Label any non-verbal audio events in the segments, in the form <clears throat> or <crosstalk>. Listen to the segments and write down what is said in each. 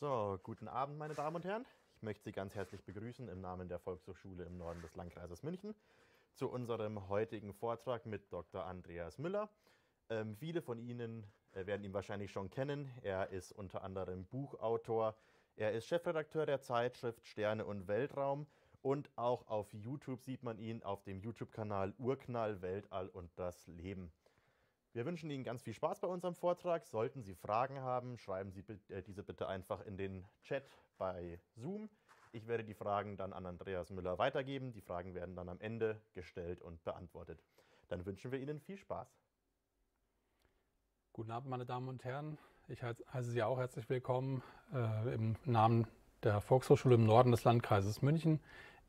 So, guten Abend, meine Damen und Herren. Ich möchte Sie ganz herzlich begrüßen im Namen der Volkshochschule im Norden des Landkreises München zu unserem heutigen Vortrag mit Dr. Andreas Müller. Ähm, viele von Ihnen äh, werden ihn wahrscheinlich schon kennen. Er ist unter anderem Buchautor, er ist Chefredakteur der Zeitschrift Sterne und Weltraum und auch auf YouTube sieht man ihn auf dem YouTube-Kanal Urknall, Weltall und das Leben. Wir wünschen Ihnen ganz viel Spaß bei unserem Vortrag. Sollten Sie Fragen haben, schreiben Sie äh, diese bitte einfach in den Chat bei Zoom. Ich werde die Fragen dann an Andreas Müller weitergeben. Die Fragen werden dann am Ende gestellt und beantwortet. Dann wünschen wir Ihnen viel Spaß. Guten Abend, meine Damen und Herren. Ich heiße Sie auch herzlich willkommen äh, im Namen der Volkshochschule im Norden des Landkreises München.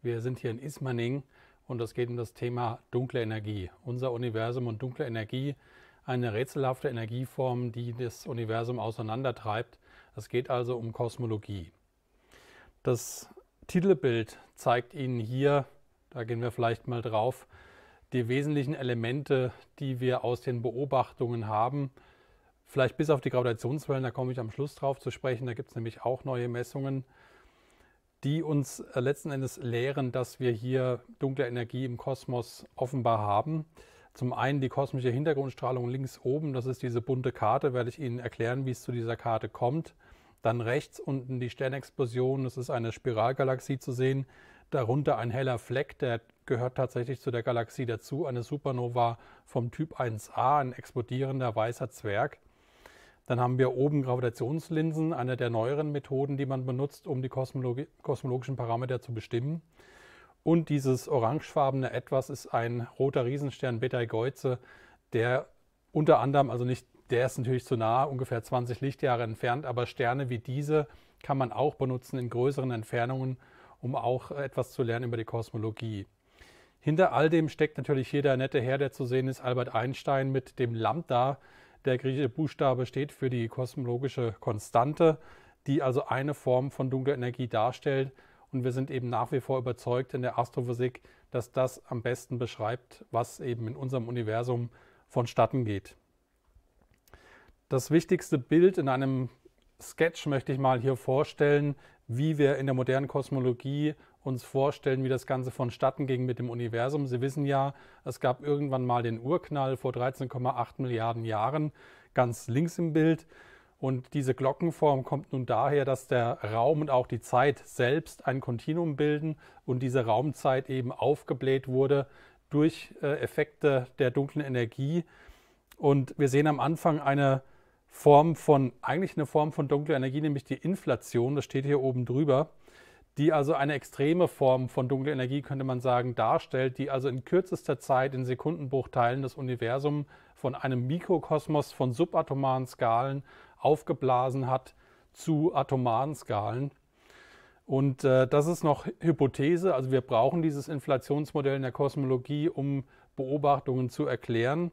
Wir sind hier in Ismaning und es geht um das Thema dunkle Energie. Unser Universum und dunkle Energie eine rätselhafte Energieform, die das Universum auseinandertreibt. Es geht also um Kosmologie. Das Titelbild zeigt Ihnen hier, da gehen wir vielleicht mal drauf, die wesentlichen Elemente, die wir aus den Beobachtungen haben. Vielleicht bis auf die Gravitationswellen, da komme ich am Schluss drauf zu sprechen, da gibt es nämlich auch neue Messungen, die uns äh, letzten Endes lehren, dass wir hier dunkle Energie im Kosmos offenbar haben. Zum einen die kosmische Hintergrundstrahlung links oben, das ist diese bunte Karte, werde ich Ihnen erklären, wie es zu dieser Karte kommt. Dann rechts unten die Sternexplosion, das ist eine Spiralgalaxie zu sehen. Darunter ein heller Fleck, der gehört tatsächlich zu der Galaxie dazu, eine Supernova vom Typ 1a, ein explodierender weißer Zwerg. Dann haben wir oben Gravitationslinsen, eine der neueren Methoden, die man benutzt, um die kosmologischen Parameter zu bestimmen. Und dieses orangefarbene Etwas ist ein roter Riesenstern Betelgeuse, der unter anderem, also nicht, der ist natürlich zu nah, ungefähr 20 Lichtjahre entfernt, aber Sterne wie diese kann man auch benutzen in größeren Entfernungen, um auch etwas zu lernen über die Kosmologie. Hinter all dem steckt natürlich hier der nette Herr, der zu sehen ist, Albert Einstein mit dem Lambda. Der griechische Buchstabe steht für die kosmologische Konstante, die also eine Form von dunkler Energie darstellt. Und wir sind eben nach wie vor überzeugt in der Astrophysik, dass das am besten beschreibt, was eben in unserem Universum vonstatten geht. Das wichtigste Bild in einem Sketch möchte ich mal hier vorstellen, wie wir in der modernen Kosmologie uns vorstellen, wie das Ganze vonstatten ging mit dem Universum. Sie wissen ja, es gab irgendwann mal den Urknall vor 13,8 Milliarden Jahren, ganz links im Bild. Und diese Glockenform kommt nun daher, dass der Raum und auch die Zeit selbst ein Kontinuum bilden und diese Raumzeit eben aufgebläht wurde durch äh, Effekte der dunklen Energie. Und wir sehen am Anfang eine Form von, eigentlich eine Form von dunkler Energie, nämlich die Inflation, das steht hier oben drüber, die also eine extreme Form von dunkler Energie, könnte man sagen, darstellt, die also in kürzester Zeit, in Sekundenbruchteilen das Universum von einem Mikrokosmos von subatomaren Skalen aufgeblasen hat zu atomaren Skalen. Und äh, das ist noch Hypothese. Also wir brauchen dieses Inflationsmodell in der Kosmologie, um Beobachtungen zu erklären.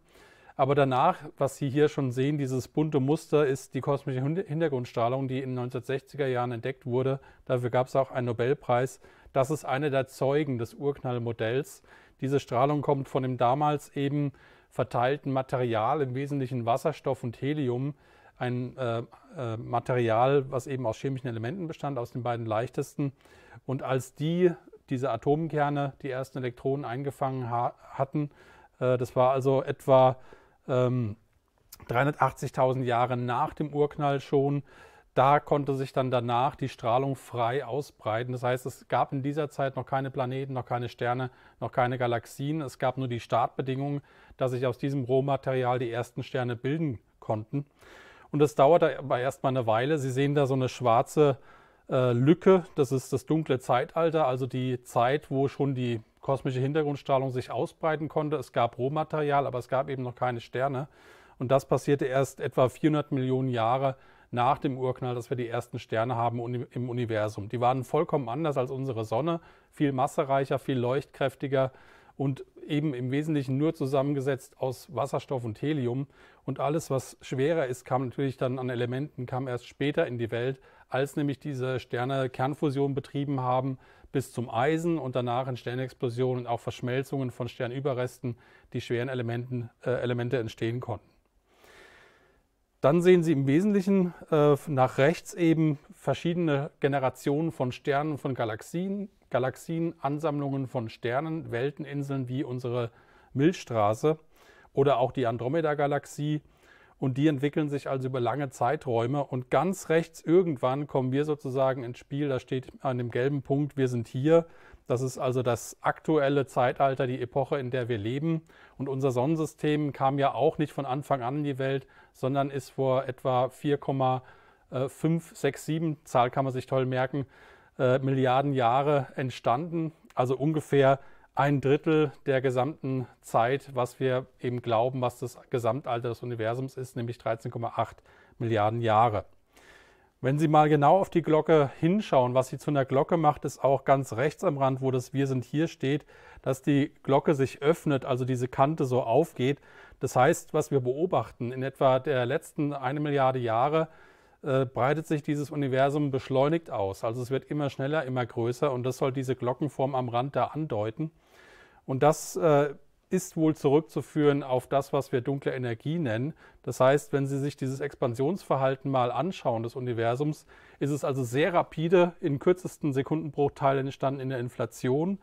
Aber danach, was Sie hier schon sehen, dieses bunte Muster ist die kosmische Hintergrundstrahlung, die in den 1960er Jahren entdeckt wurde. Dafür gab es auch einen Nobelpreis. Das ist eine der Zeugen des Urknallmodells. Diese Strahlung kommt von dem damals eben verteilten Material, im Wesentlichen Wasserstoff und Helium, ein äh, äh, Material, was eben aus chemischen Elementen bestand, aus den beiden leichtesten. Und als die diese Atomkerne, die ersten Elektronen eingefangen ha hatten, äh, das war also etwa ähm, 380.000 Jahre nach dem Urknall schon, da konnte sich dann danach die Strahlung frei ausbreiten. Das heißt, es gab in dieser Zeit noch keine Planeten, noch keine Sterne, noch keine Galaxien. Es gab nur die Startbedingungen, dass sich aus diesem Rohmaterial die ersten Sterne bilden konnten. Und das dauert aber erstmal eine Weile. Sie sehen da so eine schwarze äh, Lücke. Das ist das dunkle Zeitalter, also die Zeit, wo schon die kosmische Hintergrundstrahlung sich ausbreiten konnte. Es gab Rohmaterial, aber es gab eben noch keine Sterne. Und das passierte erst etwa 400 Millionen Jahre nach dem Urknall, dass wir die ersten Sterne haben im Universum. Die waren vollkommen anders als unsere Sonne, viel massereicher, viel leuchtkräftiger und eben im Wesentlichen nur zusammengesetzt aus Wasserstoff und Helium. Und alles, was schwerer ist, kam natürlich dann an Elementen, kam erst später in die Welt, als nämlich diese Sterne Kernfusion betrieben haben bis zum Eisen und danach in Sternexplosionen und auch Verschmelzungen von Sternüberresten die schweren Elementen, äh, Elemente entstehen konnten. Dann sehen Sie im Wesentlichen äh, nach rechts eben verschiedene Generationen von Sternen, von Galaxien, Galaxien, Ansammlungen von Sternen, Welteninseln wie unsere Milchstraße oder auch die Andromeda-Galaxie. Und die entwickeln sich also über lange Zeiträume. Und ganz rechts irgendwann kommen wir sozusagen ins Spiel. Da steht an dem gelben Punkt, wir sind hier. Das ist also das aktuelle Zeitalter, die Epoche, in der wir leben. Und unser Sonnensystem kam ja auch nicht von Anfang an in die Welt, sondern ist vor etwa 4,567, äh, Zahl kann man sich toll merken, äh, Milliarden Jahre entstanden, also ungefähr ein Drittel der gesamten Zeit, was wir eben glauben, was das Gesamtalter des Universums ist, nämlich 13,8 Milliarden Jahre. Wenn Sie mal genau auf die Glocke hinschauen, was sie zu einer Glocke macht, ist auch ganz rechts am Rand, wo das Wir sind hier steht, dass die Glocke sich öffnet, also diese Kante so aufgeht. Das heißt, was wir beobachten, in etwa der letzten eine Milliarde Jahre äh, breitet sich dieses Universum beschleunigt aus. Also es wird immer schneller, immer größer und das soll diese Glockenform am Rand da andeuten. Und das äh, ist wohl zurückzuführen auf das, was wir dunkle Energie nennen. Das heißt, wenn Sie sich dieses Expansionsverhalten mal anschauen des Universums, ist es also sehr rapide in kürzesten Sekundenbruchteilen entstanden in der Inflation,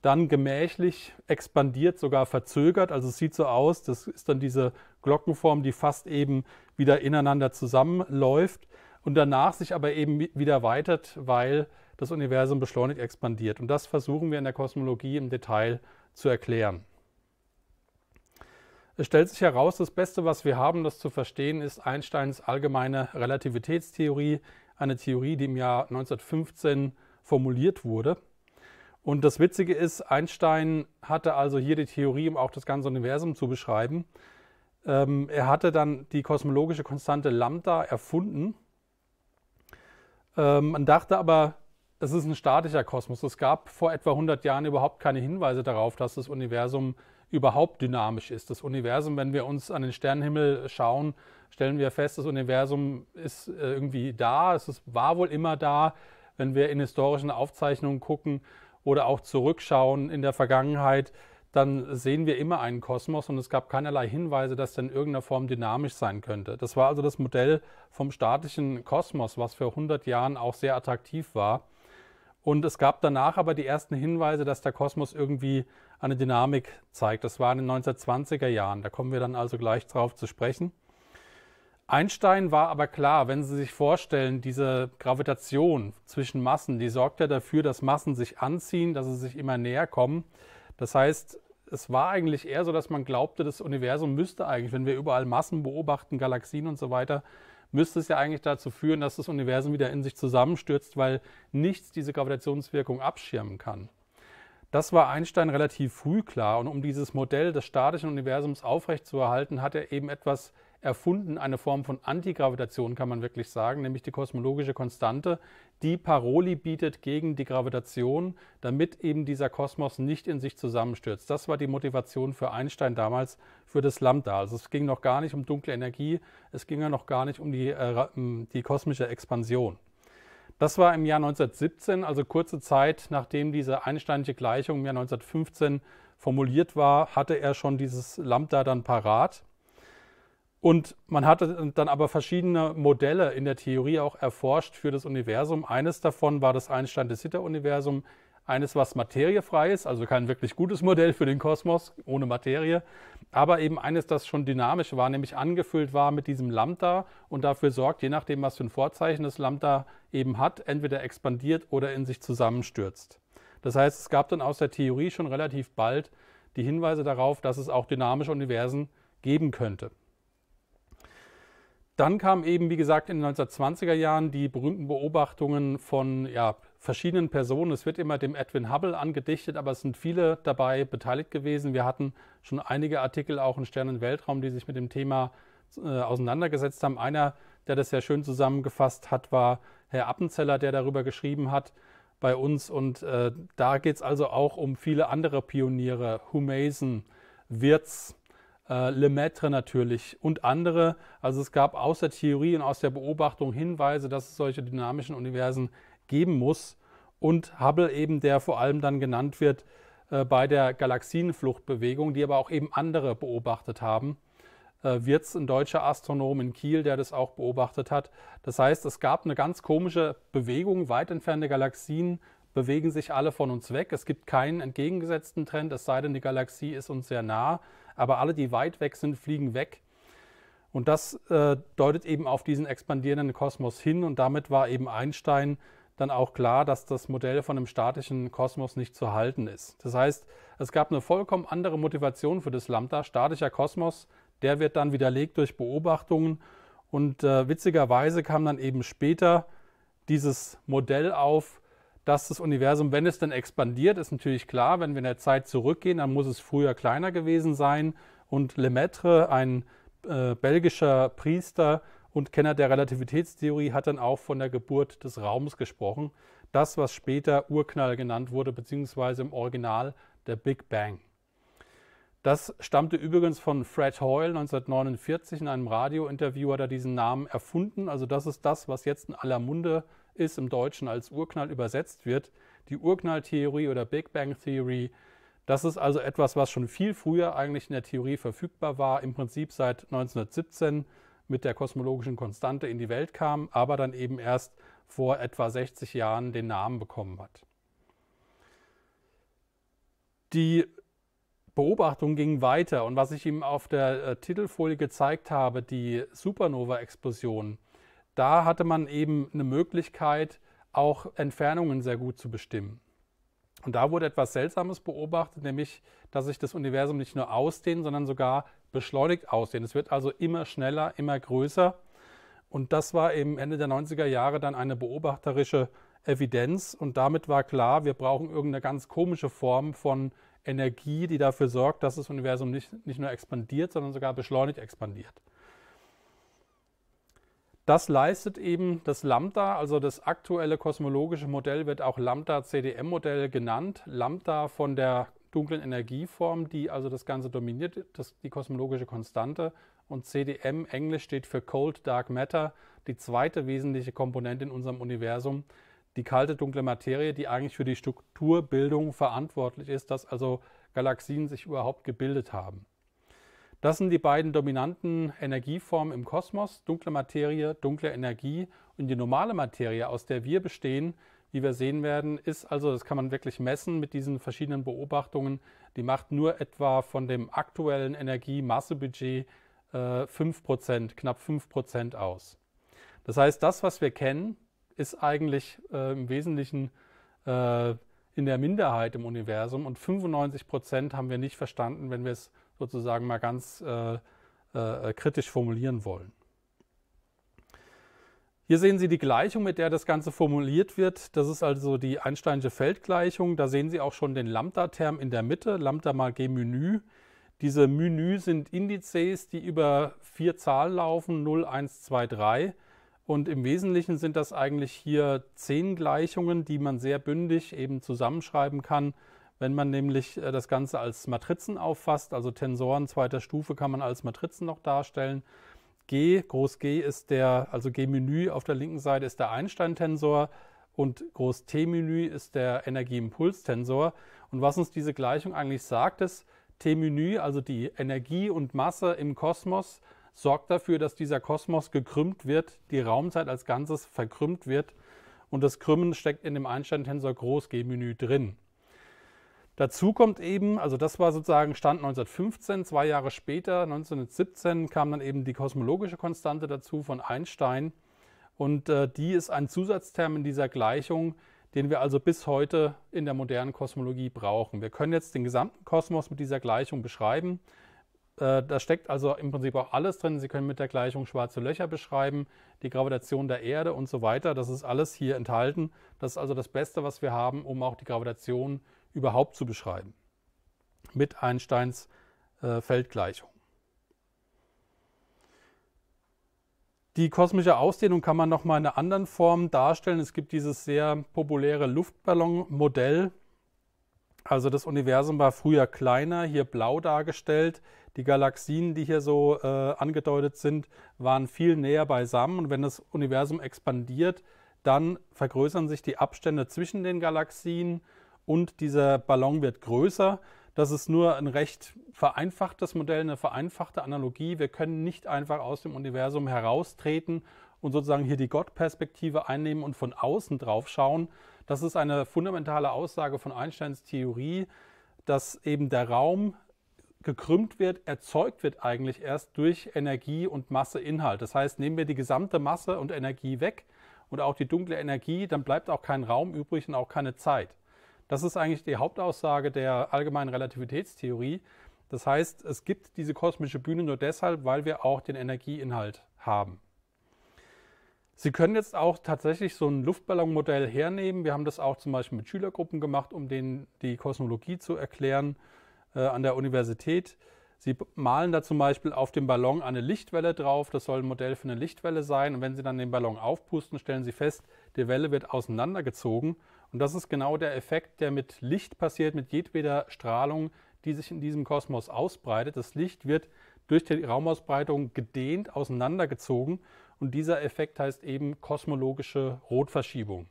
dann gemächlich expandiert, sogar verzögert. Also es sieht so aus, das ist dann diese Glockenform, die fast eben wieder ineinander zusammenläuft und danach sich aber eben wieder weitet, weil das Universum beschleunigt expandiert. Und das versuchen wir in der Kosmologie im Detail zu erklären. Es stellt sich heraus, das Beste, was wir haben, das zu verstehen, ist Einsteins allgemeine Relativitätstheorie, eine Theorie, die im Jahr 1915 formuliert wurde. Und das Witzige ist, Einstein hatte also hier die Theorie, um auch das ganze Universum zu beschreiben. Ähm, er hatte dann die kosmologische Konstante Lambda erfunden ähm, man dachte aber, es ist ein statischer Kosmos. Es gab vor etwa 100 Jahren überhaupt keine Hinweise darauf, dass das Universum überhaupt dynamisch ist. Das Universum, wenn wir uns an den Sternenhimmel schauen, stellen wir fest, das Universum ist äh, irgendwie da, es ist, war wohl immer da. Wenn wir in historischen Aufzeichnungen gucken oder auch zurückschauen in der Vergangenheit, dann sehen wir immer einen Kosmos und es gab keinerlei Hinweise, dass der in irgendeiner Form dynamisch sein könnte. Das war also das Modell vom statischen Kosmos, was für 100 Jahren auch sehr attraktiv war. Und es gab danach aber die ersten Hinweise, dass der Kosmos irgendwie eine Dynamik zeigt. Das war in den 1920er Jahren. Da kommen wir dann also gleich drauf zu sprechen. Einstein war aber klar, wenn Sie sich vorstellen, diese Gravitation zwischen Massen, die sorgt ja dafür, dass Massen sich anziehen, dass sie sich immer näher kommen. Das heißt, es war eigentlich eher so, dass man glaubte, das Universum müsste eigentlich, wenn wir überall Massen beobachten, Galaxien und so weiter, müsste es ja eigentlich dazu führen, dass das Universum wieder in sich zusammenstürzt, weil nichts diese Gravitationswirkung abschirmen kann. Das war Einstein relativ früh klar und um dieses Modell des statischen Universums aufrechtzuerhalten, hat er eben etwas erfunden, eine Form von Antigravitation kann man wirklich sagen, nämlich die kosmologische Konstante, die Paroli bietet gegen die Gravitation, damit eben dieser Kosmos nicht in sich zusammenstürzt. Das war die Motivation für Einstein damals für das Lambda. Also es ging noch gar nicht um dunkle Energie, es ging ja noch gar nicht um die, äh, die kosmische Expansion. Das war im Jahr 1917, also kurze Zeit nachdem diese einsteinische Gleichung im Jahr 1915 formuliert war, hatte er schon dieses Lambda dann parat. Und man hatte dann aber verschiedene Modelle in der Theorie auch erforscht für das Universum. Eines davon war das Einstein-de-Sitter-Universum, eines, was materiefrei ist, also kein wirklich gutes Modell für den Kosmos ohne Materie, aber eben eines, das schon dynamisch war, nämlich angefüllt war mit diesem Lambda und dafür sorgt, je nachdem, was für ein Vorzeichen das Lambda eben hat, entweder expandiert oder in sich zusammenstürzt. Das heißt, es gab dann aus der Theorie schon relativ bald die Hinweise darauf, dass es auch dynamische Universen geben könnte. Dann kamen eben, wie gesagt, in den 1920er Jahren die berühmten Beobachtungen von ja, verschiedenen Personen. Es wird immer dem Edwin Hubble angedichtet, aber es sind viele dabei beteiligt gewesen. Wir hatten schon einige Artikel auch in Sternen Weltraum, die sich mit dem Thema äh, auseinandergesetzt haben. Einer, der das sehr schön zusammengefasst hat, war Herr Appenzeller, der darüber geschrieben hat bei uns. Und äh, da geht es also auch um viele andere Pioniere. Humason, Wirz, äh, Lemaitre natürlich und andere. Also es gab aus der Theorie und aus der Beobachtung Hinweise, dass es solche dynamischen Universen geben muss. Und Hubble eben, der vor allem dann genannt wird äh, bei der Galaxienfluchtbewegung, die aber auch eben andere beobachtet haben. Äh, Wirz, ein deutscher Astronom in Kiel, der das auch beobachtet hat. Das heißt, es gab eine ganz komische Bewegung, weit entfernte Galaxien bewegen sich alle von uns weg. Es gibt keinen entgegengesetzten Trend, es sei denn, die Galaxie ist uns sehr nah aber alle, die weit weg sind, fliegen weg. Und das äh, deutet eben auf diesen expandierenden Kosmos hin und damit war eben Einstein dann auch klar, dass das Modell von einem statischen Kosmos nicht zu halten ist. Das heißt, es gab eine vollkommen andere Motivation für das Lambda, statischer Kosmos, der wird dann widerlegt durch Beobachtungen und äh, witzigerweise kam dann eben später dieses Modell auf, dass das Universum, wenn es dann expandiert, ist natürlich klar, wenn wir in der Zeit zurückgehen, dann muss es früher kleiner gewesen sein. Und Lemaitre, ein äh, belgischer Priester und Kenner der Relativitätstheorie, hat dann auch von der Geburt des Raums gesprochen. Das, was später Urknall genannt wurde, beziehungsweise im Original der Big Bang. Das stammte übrigens von Fred Hoyle 1949. In einem Radiointerview hat er diesen Namen erfunden. Also das ist das, was jetzt in aller Munde ist ist im Deutschen als Urknall übersetzt wird. Die Urknalltheorie oder Big Bang Theory, das ist also etwas, was schon viel früher eigentlich in der Theorie verfügbar war, im Prinzip seit 1917 mit der kosmologischen Konstante in die Welt kam, aber dann eben erst vor etwa 60 Jahren den Namen bekommen hat. Die Beobachtung ging weiter und was ich ihm auf der äh, Titelfolie gezeigt habe, die Supernova-Explosion, da hatte man eben eine Möglichkeit, auch Entfernungen sehr gut zu bestimmen. Und da wurde etwas Seltsames beobachtet, nämlich, dass sich das Universum nicht nur ausdehnt, sondern sogar beschleunigt ausdehnt. Es wird also immer schneller, immer größer. Und das war eben Ende der 90er Jahre dann eine beobachterische Evidenz. Und damit war klar, wir brauchen irgendeine ganz komische Form von Energie, die dafür sorgt, dass das Universum nicht, nicht nur expandiert, sondern sogar beschleunigt expandiert. Das leistet eben das Lambda, also das aktuelle kosmologische Modell wird auch Lambda-CDM-Modell genannt. Lambda von der dunklen Energieform, die also das Ganze dominiert, das, die kosmologische Konstante. Und CDM, Englisch, steht für Cold Dark Matter, die zweite wesentliche Komponente in unserem Universum, die kalte dunkle Materie, die eigentlich für die Strukturbildung verantwortlich ist, dass also Galaxien sich überhaupt gebildet haben. Das sind die beiden dominanten Energieformen im Kosmos, dunkle Materie, dunkle Energie und die normale Materie, aus der wir bestehen, wie wir sehen werden, ist also, das kann man wirklich messen mit diesen verschiedenen Beobachtungen, die macht nur etwa von dem aktuellen Energiemassebudget äh, 5%, knapp 5% aus. Das heißt, das, was wir kennen, ist eigentlich äh, im Wesentlichen äh, in der Minderheit im Universum und 95% haben wir nicht verstanden, wenn wir es sozusagen mal ganz äh, äh, kritisch formulieren wollen. Hier sehen Sie die Gleichung, mit der das Ganze formuliert wird. Das ist also die Einsteinische Feldgleichung. Da sehen Sie auch schon den Lambda-Term in der Mitte, Lambda mal G-Menü. Diese Menü sind Indizes, die über vier Zahlen laufen, 0, 1, 2, 3. Und im Wesentlichen sind das eigentlich hier zehn Gleichungen, die man sehr bündig eben zusammenschreiben kann wenn man nämlich äh, das Ganze als Matrizen auffasst, also Tensoren zweiter Stufe kann man als Matrizen noch darstellen. G, groß G ist der, also G-Menü auf der linken Seite ist der Einstein-Tensor und groß T-Menü ist der Energieimpuls-Tensor. Und was uns diese Gleichung eigentlich sagt, ist, T-Menü, also die Energie und Masse im Kosmos, sorgt dafür, dass dieser Kosmos gekrümmt wird, die Raumzeit als Ganzes verkrümmt wird. Und das Krümmen steckt in dem Einstein-Tensor Groß G-Menü drin. Dazu kommt eben, also das war sozusagen Stand 1915, zwei Jahre später, 1917, kam dann eben die kosmologische Konstante dazu von Einstein. Und äh, die ist ein Zusatzterm in dieser Gleichung, den wir also bis heute in der modernen Kosmologie brauchen. Wir können jetzt den gesamten Kosmos mit dieser Gleichung beschreiben. Äh, da steckt also im Prinzip auch alles drin. Sie können mit der Gleichung schwarze Löcher beschreiben, die Gravitation der Erde und so weiter. Das ist alles hier enthalten. Das ist also das Beste, was wir haben, um auch die Gravitation zu überhaupt zu beschreiben mit Einsteins äh, Feldgleichung. Die kosmische Ausdehnung kann man noch mal in einer anderen Form darstellen. Es gibt dieses sehr populäre Luftballonmodell. Also das Universum war früher kleiner, hier blau dargestellt. Die Galaxien, die hier so äh, angedeutet sind, waren viel näher beisammen. Und wenn das Universum expandiert, dann vergrößern sich die Abstände zwischen den Galaxien und dieser Ballon wird größer. Das ist nur ein recht vereinfachtes Modell, eine vereinfachte Analogie. Wir können nicht einfach aus dem Universum heraustreten und sozusagen hier die Gottperspektive einnehmen und von außen drauf schauen. Das ist eine fundamentale Aussage von Einsteins Theorie, dass eben der Raum gekrümmt wird, erzeugt wird eigentlich erst durch Energie und Masseinhalt. Das heißt, nehmen wir die gesamte Masse und Energie weg und auch die dunkle Energie, dann bleibt auch kein Raum übrig und auch keine Zeit. Das ist eigentlich die Hauptaussage der allgemeinen Relativitätstheorie. Das heißt, es gibt diese kosmische Bühne nur deshalb, weil wir auch den Energieinhalt haben. Sie können jetzt auch tatsächlich so ein Luftballonmodell hernehmen. Wir haben das auch zum Beispiel mit Schülergruppen gemacht, um denen die Kosmologie zu erklären äh, an der Universität. Sie malen da zum Beispiel auf dem Ballon eine Lichtwelle drauf. Das soll ein Modell für eine Lichtwelle sein. Und wenn Sie dann den Ballon aufpusten, stellen Sie fest, die Welle wird auseinandergezogen und das ist genau der Effekt, der mit Licht passiert, mit jedweder Strahlung, die sich in diesem Kosmos ausbreitet. Das Licht wird durch die Raumausbreitung gedehnt, auseinandergezogen. Und dieser Effekt heißt eben kosmologische Rotverschiebung.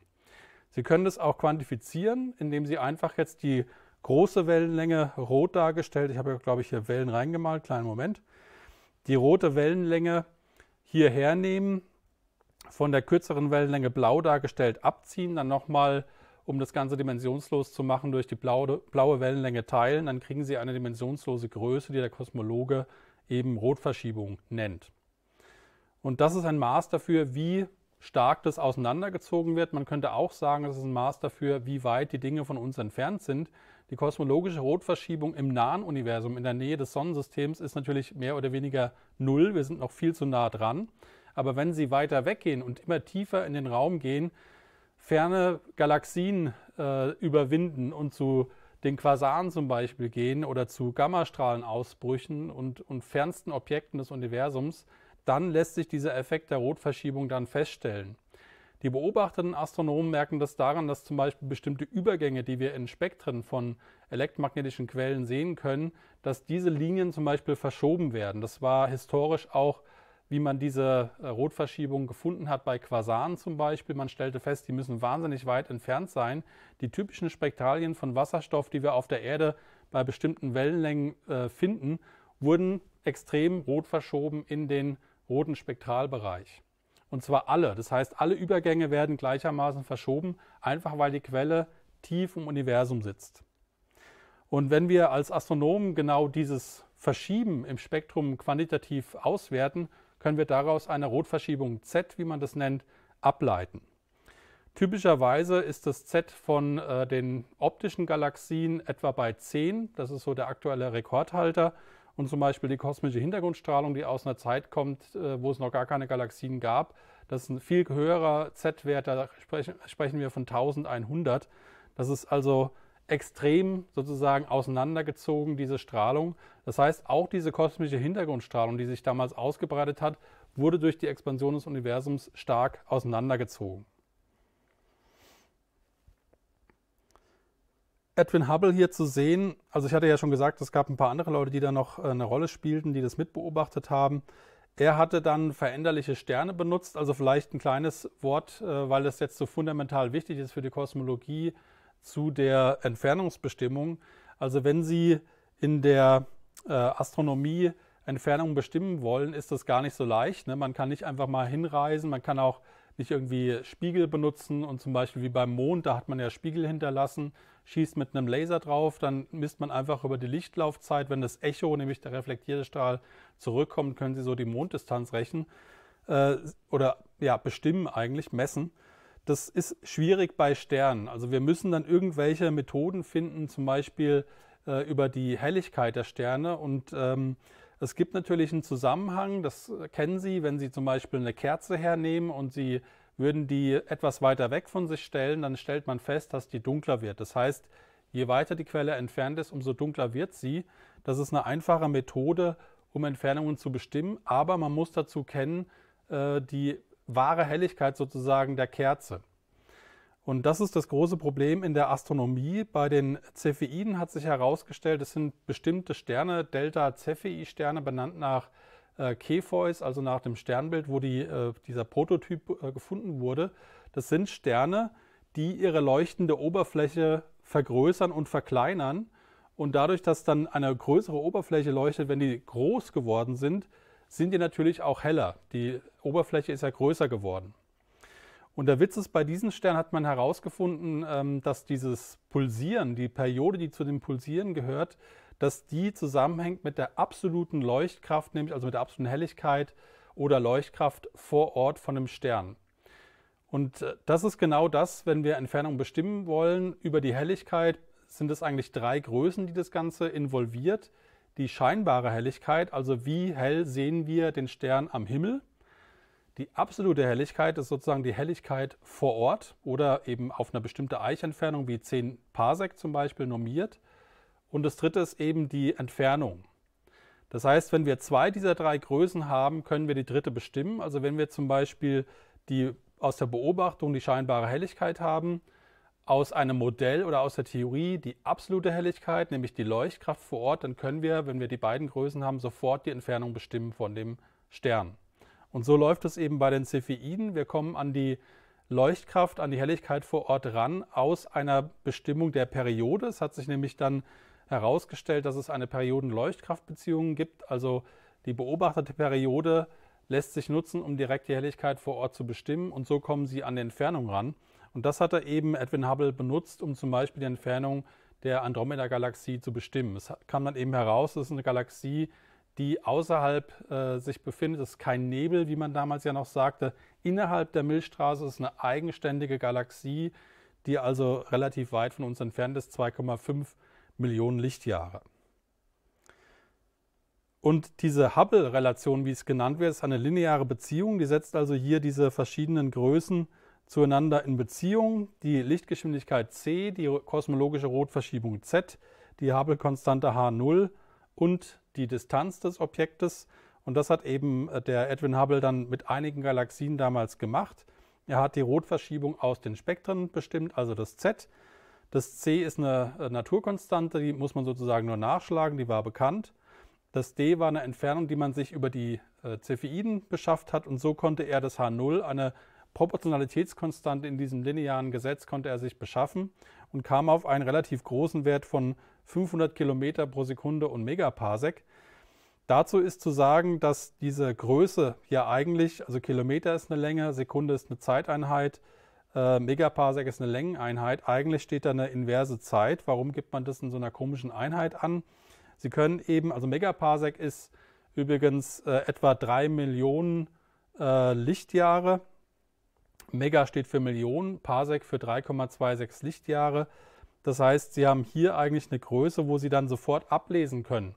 Sie können das auch quantifizieren, indem Sie einfach jetzt die große Wellenlänge rot dargestellt, ich habe ja, glaube ich, hier Wellen reingemalt, kleinen Moment, die rote Wellenlänge hierher nehmen, von der kürzeren Wellenlänge blau dargestellt abziehen, dann nochmal um das Ganze dimensionslos zu machen, durch die blaue, blaue Wellenlänge teilen, dann kriegen Sie eine dimensionslose Größe, die der Kosmologe eben Rotverschiebung nennt. Und das ist ein Maß dafür, wie stark das auseinandergezogen wird. Man könnte auch sagen, es ist ein Maß dafür, wie weit die Dinge von uns entfernt sind. Die kosmologische Rotverschiebung im nahen Universum, in der Nähe des Sonnensystems, ist natürlich mehr oder weniger null. Wir sind noch viel zu nah dran. Aber wenn Sie weiter weggehen und immer tiefer in den Raum gehen, ferne Galaxien äh, überwinden und zu den Quasaren zum Beispiel gehen oder zu Gammastrahlenausbrüchen und, und fernsten Objekten des Universums, dann lässt sich dieser Effekt der Rotverschiebung dann feststellen. Die beobachtenden Astronomen merken das daran, dass zum Beispiel bestimmte Übergänge, die wir in Spektren von elektromagnetischen Quellen sehen können, dass diese Linien zum Beispiel verschoben werden. Das war historisch auch wie man diese äh, Rotverschiebung gefunden hat bei Quasaren zum Beispiel. Man stellte fest, die müssen wahnsinnig weit entfernt sein. Die typischen Spektralien von Wasserstoff, die wir auf der Erde bei bestimmten Wellenlängen äh, finden, wurden extrem rot verschoben in den roten Spektralbereich. Und zwar alle. Das heißt, alle Übergänge werden gleichermaßen verschoben, einfach weil die Quelle tief im Universum sitzt. Und wenn wir als Astronomen genau dieses Verschieben im Spektrum quantitativ auswerten, können wir daraus eine Rotverschiebung Z, wie man das nennt, ableiten. Typischerweise ist das Z von äh, den optischen Galaxien etwa bei 10, das ist so der aktuelle Rekordhalter. Und zum Beispiel die kosmische Hintergrundstrahlung, die aus einer Zeit kommt, äh, wo es noch gar keine Galaxien gab, das ist ein viel höherer Z-Wert, da sprechen, sprechen wir von 1100. Das ist also extrem sozusagen auseinandergezogen, diese Strahlung. Das heißt, auch diese kosmische Hintergrundstrahlung, die sich damals ausgebreitet hat, wurde durch die Expansion des Universums stark auseinandergezogen. Edwin Hubble hier zu sehen, also ich hatte ja schon gesagt, es gab ein paar andere Leute, die da noch äh, eine Rolle spielten, die das mitbeobachtet haben. Er hatte dann veränderliche Sterne benutzt, also vielleicht ein kleines Wort, äh, weil das jetzt so fundamental wichtig ist für die Kosmologie zu der Entfernungsbestimmung. Also wenn Sie in der äh, Astronomie Entfernungen bestimmen wollen, ist das gar nicht so leicht. Ne? Man kann nicht einfach mal hinreisen, man kann auch nicht irgendwie Spiegel benutzen und zum Beispiel wie beim Mond, da hat man ja Spiegel hinterlassen, schießt mit einem Laser drauf, dann misst man einfach über die Lichtlaufzeit. Wenn das Echo, nämlich der reflektierte Strahl, zurückkommt, können Sie so die Monddistanz rechnen äh, oder ja, bestimmen eigentlich, messen das ist schwierig bei Sternen. Also wir müssen dann irgendwelche Methoden finden, zum Beispiel äh, über die Helligkeit der Sterne. Und ähm, es gibt natürlich einen Zusammenhang, das kennen Sie, wenn Sie zum Beispiel eine Kerze hernehmen und Sie würden die etwas weiter weg von sich stellen, dann stellt man fest, dass die dunkler wird. Das heißt, je weiter die Quelle entfernt ist, umso dunkler wird sie. Das ist eine einfache Methode, um Entfernungen zu bestimmen, aber man muss dazu kennen, äh, die wahre Helligkeit sozusagen der Kerze. Und das ist das große Problem in der Astronomie. Bei den Cepheiden hat sich herausgestellt, es sind bestimmte Sterne, Delta Cephei-Sterne, benannt nach äh, Cepheus, also nach dem Sternbild, wo die, äh, dieser Prototyp äh, gefunden wurde. Das sind Sterne, die ihre leuchtende Oberfläche vergrößern und verkleinern. Und dadurch, dass dann eine größere Oberfläche leuchtet, wenn die groß geworden sind, sind die natürlich auch heller. Die Oberfläche ist ja größer geworden. Und der Witz ist, bei diesen Sternen hat man herausgefunden, ähm, dass dieses Pulsieren, die Periode, die zu dem Pulsieren gehört, dass die zusammenhängt mit der absoluten Leuchtkraft, nämlich also mit der absoluten Helligkeit oder Leuchtkraft vor Ort von einem Stern. Und äh, das ist genau das, wenn wir Entfernung bestimmen wollen über die Helligkeit, sind es eigentlich drei Größen, die das Ganze involviert. Die scheinbare Helligkeit, also wie hell sehen wir den Stern am Himmel. Die absolute Helligkeit ist sozusagen die Helligkeit vor Ort oder eben auf einer bestimmten Eichentfernung wie 10 Parsec zum Beispiel normiert. Und das dritte ist eben die Entfernung. Das heißt, wenn wir zwei dieser drei Größen haben, können wir die dritte bestimmen. Also wenn wir zum Beispiel die, aus der Beobachtung die scheinbare Helligkeit haben, aus einem Modell oder aus der Theorie die absolute Helligkeit, nämlich die Leuchtkraft vor Ort, dann können wir, wenn wir die beiden Größen haben, sofort die Entfernung bestimmen von dem Stern. Und so läuft es eben bei den Cepheiden. Wir kommen an die Leuchtkraft, an die Helligkeit vor Ort ran aus einer Bestimmung der Periode. Es hat sich nämlich dann herausgestellt, dass es eine Perioden-Leuchtkraftbeziehung gibt. Also die beobachtete Periode lässt sich nutzen, um direkt die Helligkeit vor Ort zu bestimmen und so kommen sie an die Entfernung ran. Und das hat er eben Edwin Hubble benutzt, um zum Beispiel die Entfernung der Andromeda-Galaxie zu bestimmen. Es kam dann eben heraus, dass es eine Galaxie die außerhalb äh, sich befindet. Es ist kein Nebel, wie man damals ja noch sagte. Innerhalb der Milchstraße ist eine eigenständige Galaxie, die also relativ weit von uns entfernt ist, 2,5 Millionen Lichtjahre. Und diese Hubble-Relation, wie es genannt wird, ist eine lineare Beziehung. Die setzt also hier diese verschiedenen Größen zueinander in Beziehung. Die Lichtgeschwindigkeit c, die kosmologische Rotverschiebung z, die Hubble-Konstante h0 und die Distanz des Objektes. Und das hat eben äh, der Edwin Hubble dann mit einigen Galaxien damals gemacht. Er hat die Rotverschiebung aus den Spektren bestimmt, also das Z. Das C ist eine äh, Naturkonstante, die muss man sozusagen nur nachschlagen, die war bekannt. Das D war eine Entfernung, die man sich über die Cepheiden äh, beschafft hat und so konnte er das H0, eine Proportionalitätskonstante in diesem linearen Gesetz, konnte er sich beschaffen und kam auf einen relativ großen Wert von 500 Kilometer pro Sekunde und Megaparsec. Dazu ist zu sagen, dass diese Größe ja eigentlich, also Kilometer ist eine Länge, Sekunde ist eine Zeiteinheit, äh, Megaparsec ist eine Längeneinheit. Eigentlich steht da eine inverse Zeit. Warum gibt man das in so einer komischen Einheit an? Sie können eben, also Megaparsec ist übrigens äh, etwa 3 Millionen äh, Lichtjahre. Mega steht für Millionen, Parsec für 3,26 Lichtjahre. Das heißt, Sie haben hier eigentlich eine Größe, wo Sie dann sofort ablesen können.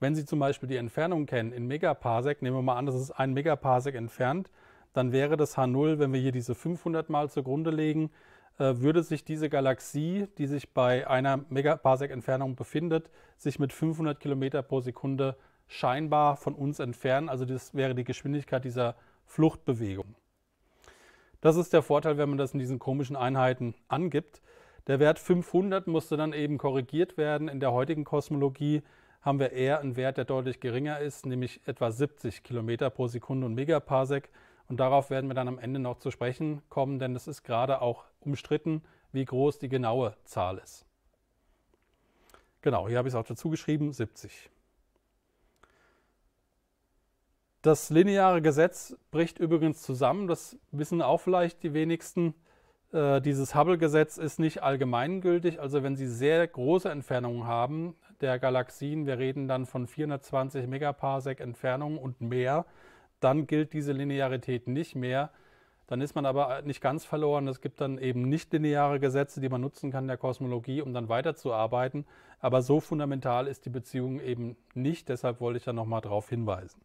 Wenn Sie zum Beispiel die Entfernung kennen in Megaparsec, nehmen wir mal an, das ist ein Megaparsec entfernt, dann wäre das H0, wenn wir hier diese 500 mal zugrunde legen, äh, würde sich diese Galaxie, die sich bei einer Megaparsec Entfernung befindet, sich mit 500 Kilometer pro Sekunde scheinbar von uns entfernen. Also das wäre die Geschwindigkeit dieser Fluchtbewegung. Das ist der Vorteil, wenn man das in diesen komischen Einheiten angibt. Der Wert 500 musste dann eben korrigiert werden. In der heutigen Kosmologie haben wir eher einen Wert, der deutlich geringer ist, nämlich etwa 70 Kilometer pro Sekunde und Megaparsec. Und darauf werden wir dann am Ende noch zu sprechen kommen, denn es ist gerade auch umstritten, wie groß die genaue Zahl ist. Genau, hier habe ich es auch dazu geschrieben, 70. Das lineare Gesetz bricht übrigens zusammen, das wissen auch vielleicht die wenigsten. Äh, dieses Hubble-Gesetz ist nicht allgemeingültig. Also wenn Sie sehr große Entfernungen haben der Galaxien, wir reden dann von 420 Megaparsec Entfernung und mehr, dann gilt diese Linearität nicht mehr. Dann ist man aber nicht ganz verloren. Es gibt dann eben nicht lineare Gesetze, die man nutzen kann in der Kosmologie, um dann weiterzuarbeiten. Aber so fundamental ist die Beziehung eben nicht. Deshalb wollte ich da nochmal darauf hinweisen.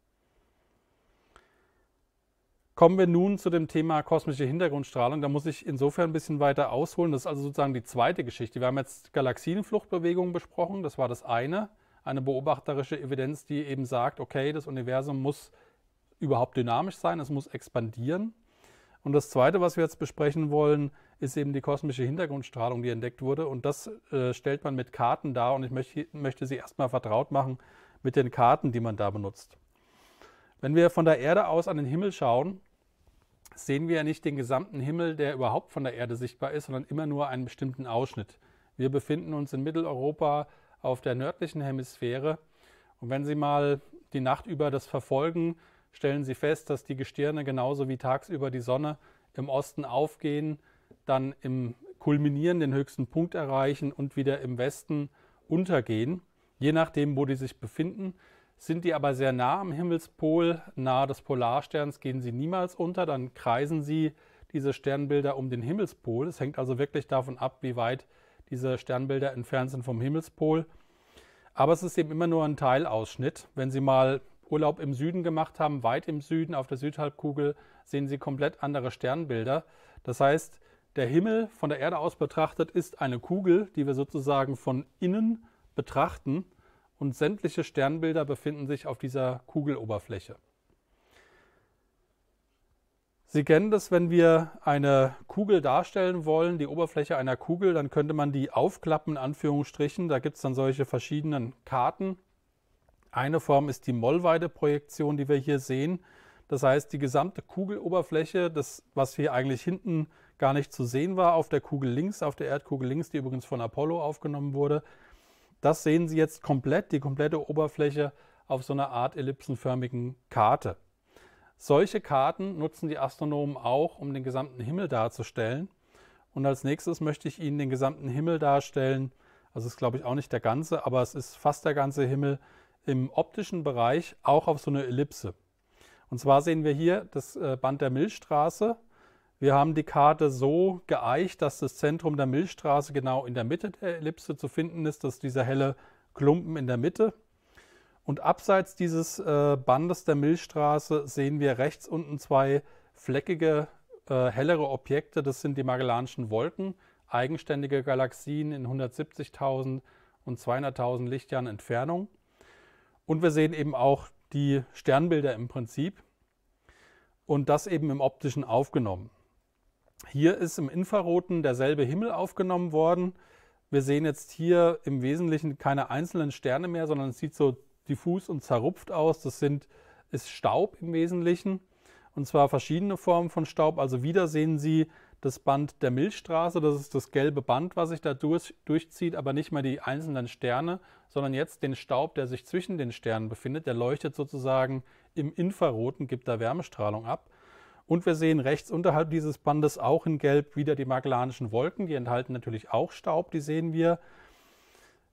Kommen wir nun zu dem Thema kosmische Hintergrundstrahlung. Da muss ich insofern ein bisschen weiter ausholen. Das ist also sozusagen die zweite Geschichte. Wir haben jetzt Galaxienfluchtbewegungen besprochen. Das war das eine. Eine beobachterische Evidenz, die eben sagt, okay, das Universum muss überhaupt dynamisch sein, es muss expandieren. Und das zweite, was wir jetzt besprechen wollen, ist eben die kosmische Hintergrundstrahlung, die entdeckt wurde. Und das äh, stellt man mit Karten dar. Und ich möchte, möchte Sie erstmal vertraut machen mit den Karten, die man da benutzt. Wenn wir von der Erde aus an den Himmel schauen, sehen wir ja nicht den gesamten Himmel, der überhaupt von der Erde sichtbar ist, sondern immer nur einen bestimmten Ausschnitt. Wir befinden uns in Mitteleuropa auf der nördlichen Hemisphäre. Und wenn Sie mal die Nacht über das verfolgen, stellen Sie fest, dass die Gestirne genauso wie tagsüber die Sonne im Osten aufgehen, dann im Kulminieren den höchsten Punkt erreichen und wieder im Westen untergehen, je nachdem, wo die sich befinden. Sind die aber sehr nah am Himmelspol, nahe des Polarsterns, gehen sie niemals unter, dann kreisen sie diese Sternbilder um den Himmelspol. Es hängt also wirklich davon ab, wie weit diese Sternbilder entfernt sind vom Himmelspol. Aber es ist eben immer nur ein Teilausschnitt. Wenn Sie mal Urlaub im Süden gemacht haben, weit im Süden auf der Südhalbkugel, sehen Sie komplett andere Sternbilder. Das heißt, der Himmel von der Erde aus betrachtet ist eine Kugel, die wir sozusagen von innen betrachten und sämtliche Sternbilder befinden sich auf dieser Kugeloberfläche. Sie kennen das, wenn wir eine Kugel darstellen wollen, die Oberfläche einer Kugel, dann könnte man die aufklappen, in Anführungsstrichen. Da gibt es dann solche verschiedenen Karten. Eine Form ist die Mollweide-Projektion, die wir hier sehen. Das heißt, die gesamte Kugeloberfläche, das, was hier eigentlich hinten gar nicht zu sehen war, auf der Kugel links, auf der Erdkugel links, die übrigens von Apollo aufgenommen wurde, das sehen Sie jetzt komplett, die komplette Oberfläche auf so einer Art ellipsenförmigen Karte. Solche Karten nutzen die Astronomen auch, um den gesamten Himmel darzustellen. Und als nächstes möchte ich Ihnen den gesamten Himmel darstellen. Also ist, glaube ich, auch nicht der ganze, aber es ist fast der ganze Himmel im optischen Bereich, auch auf so eine Ellipse. Und zwar sehen wir hier das äh, Band der Milchstraße wir haben die Karte so geeicht, dass das Zentrum der Milchstraße genau in der Mitte der Ellipse zu finden ist. Das ist dieser helle Klumpen in der Mitte. Und abseits dieses äh, Bandes der Milchstraße sehen wir rechts unten zwei fleckige, äh, hellere Objekte. Das sind die Magellanischen Wolken, eigenständige Galaxien in 170.000 und 200.000 Lichtjahren Entfernung. Und wir sehen eben auch die Sternbilder im Prinzip und das eben im optischen aufgenommen. Hier ist im Infraroten derselbe Himmel aufgenommen worden. Wir sehen jetzt hier im Wesentlichen keine einzelnen Sterne mehr, sondern es sieht so diffus und zerrupft aus. Das sind, ist Staub im Wesentlichen und zwar verschiedene Formen von Staub. Also wieder sehen Sie das Band der Milchstraße, das ist das gelbe Band, was sich da durch, durchzieht, aber nicht mehr die einzelnen Sterne, sondern jetzt den Staub, der sich zwischen den Sternen befindet. Der leuchtet sozusagen im Infraroten, gibt da Wärmestrahlung ab. Und wir sehen rechts unterhalb dieses Bandes auch in Gelb wieder die Magellanischen Wolken. Die enthalten natürlich auch Staub, die sehen wir.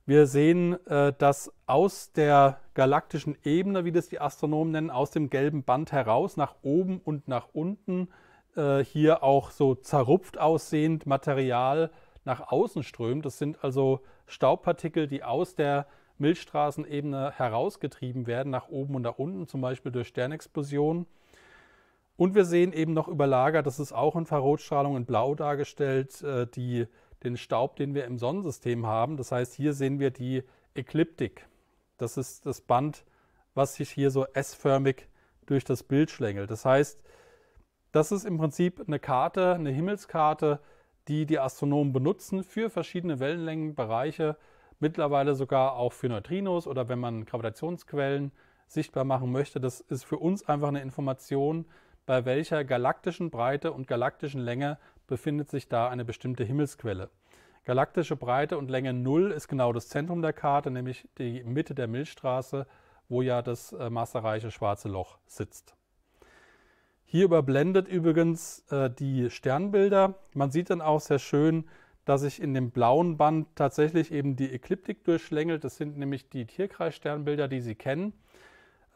Wir sehen, äh, dass aus der galaktischen Ebene, wie das die Astronomen nennen, aus dem gelben Band heraus nach oben und nach unten äh, hier auch so zerrupft aussehend Material nach außen strömt. Das sind also Staubpartikel, die aus der Milchstraßenebene herausgetrieben werden, nach oben und nach unten, zum Beispiel durch Sternexplosionen. Und wir sehen eben noch überlagert, das ist auch Infrarotstrahlung in Blau dargestellt, äh, die, den Staub, den wir im Sonnensystem haben. Das heißt, hier sehen wir die Ekliptik. Das ist das Band, was sich hier so S-förmig durch das Bild schlängelt. Das heißt, das ist im Prinzip eine Karte, eine Himmelskarte, die die Astronomen benutzen für verschiedene Wellenlängenbereiche, mittlerweile sogar auch für Neutrinos oder wenn man Gravitationsquellen sichtbar machen möchte. Das ist für uns einfach eine Information, bei welcher galaktischen Breite und galaktischen Länge befindet sich da eine bestimmte Himmelsquelle. Galaktische Breite und Länge 0 ist genau das Zentrum der Karte, nämlich die Mitte der Milchstraße, wo ja das äh, massereiche schwarze Loch sitzt. Hier überblendet übrigens äh, die Sternbilder. Man sieht dann auch sehr schön, dass sich in dem blauen Band tatsächlich eben die Ekliptik durchschlängelt. Das sind nämlich die Tierkreissternbilder, die Sie kennen.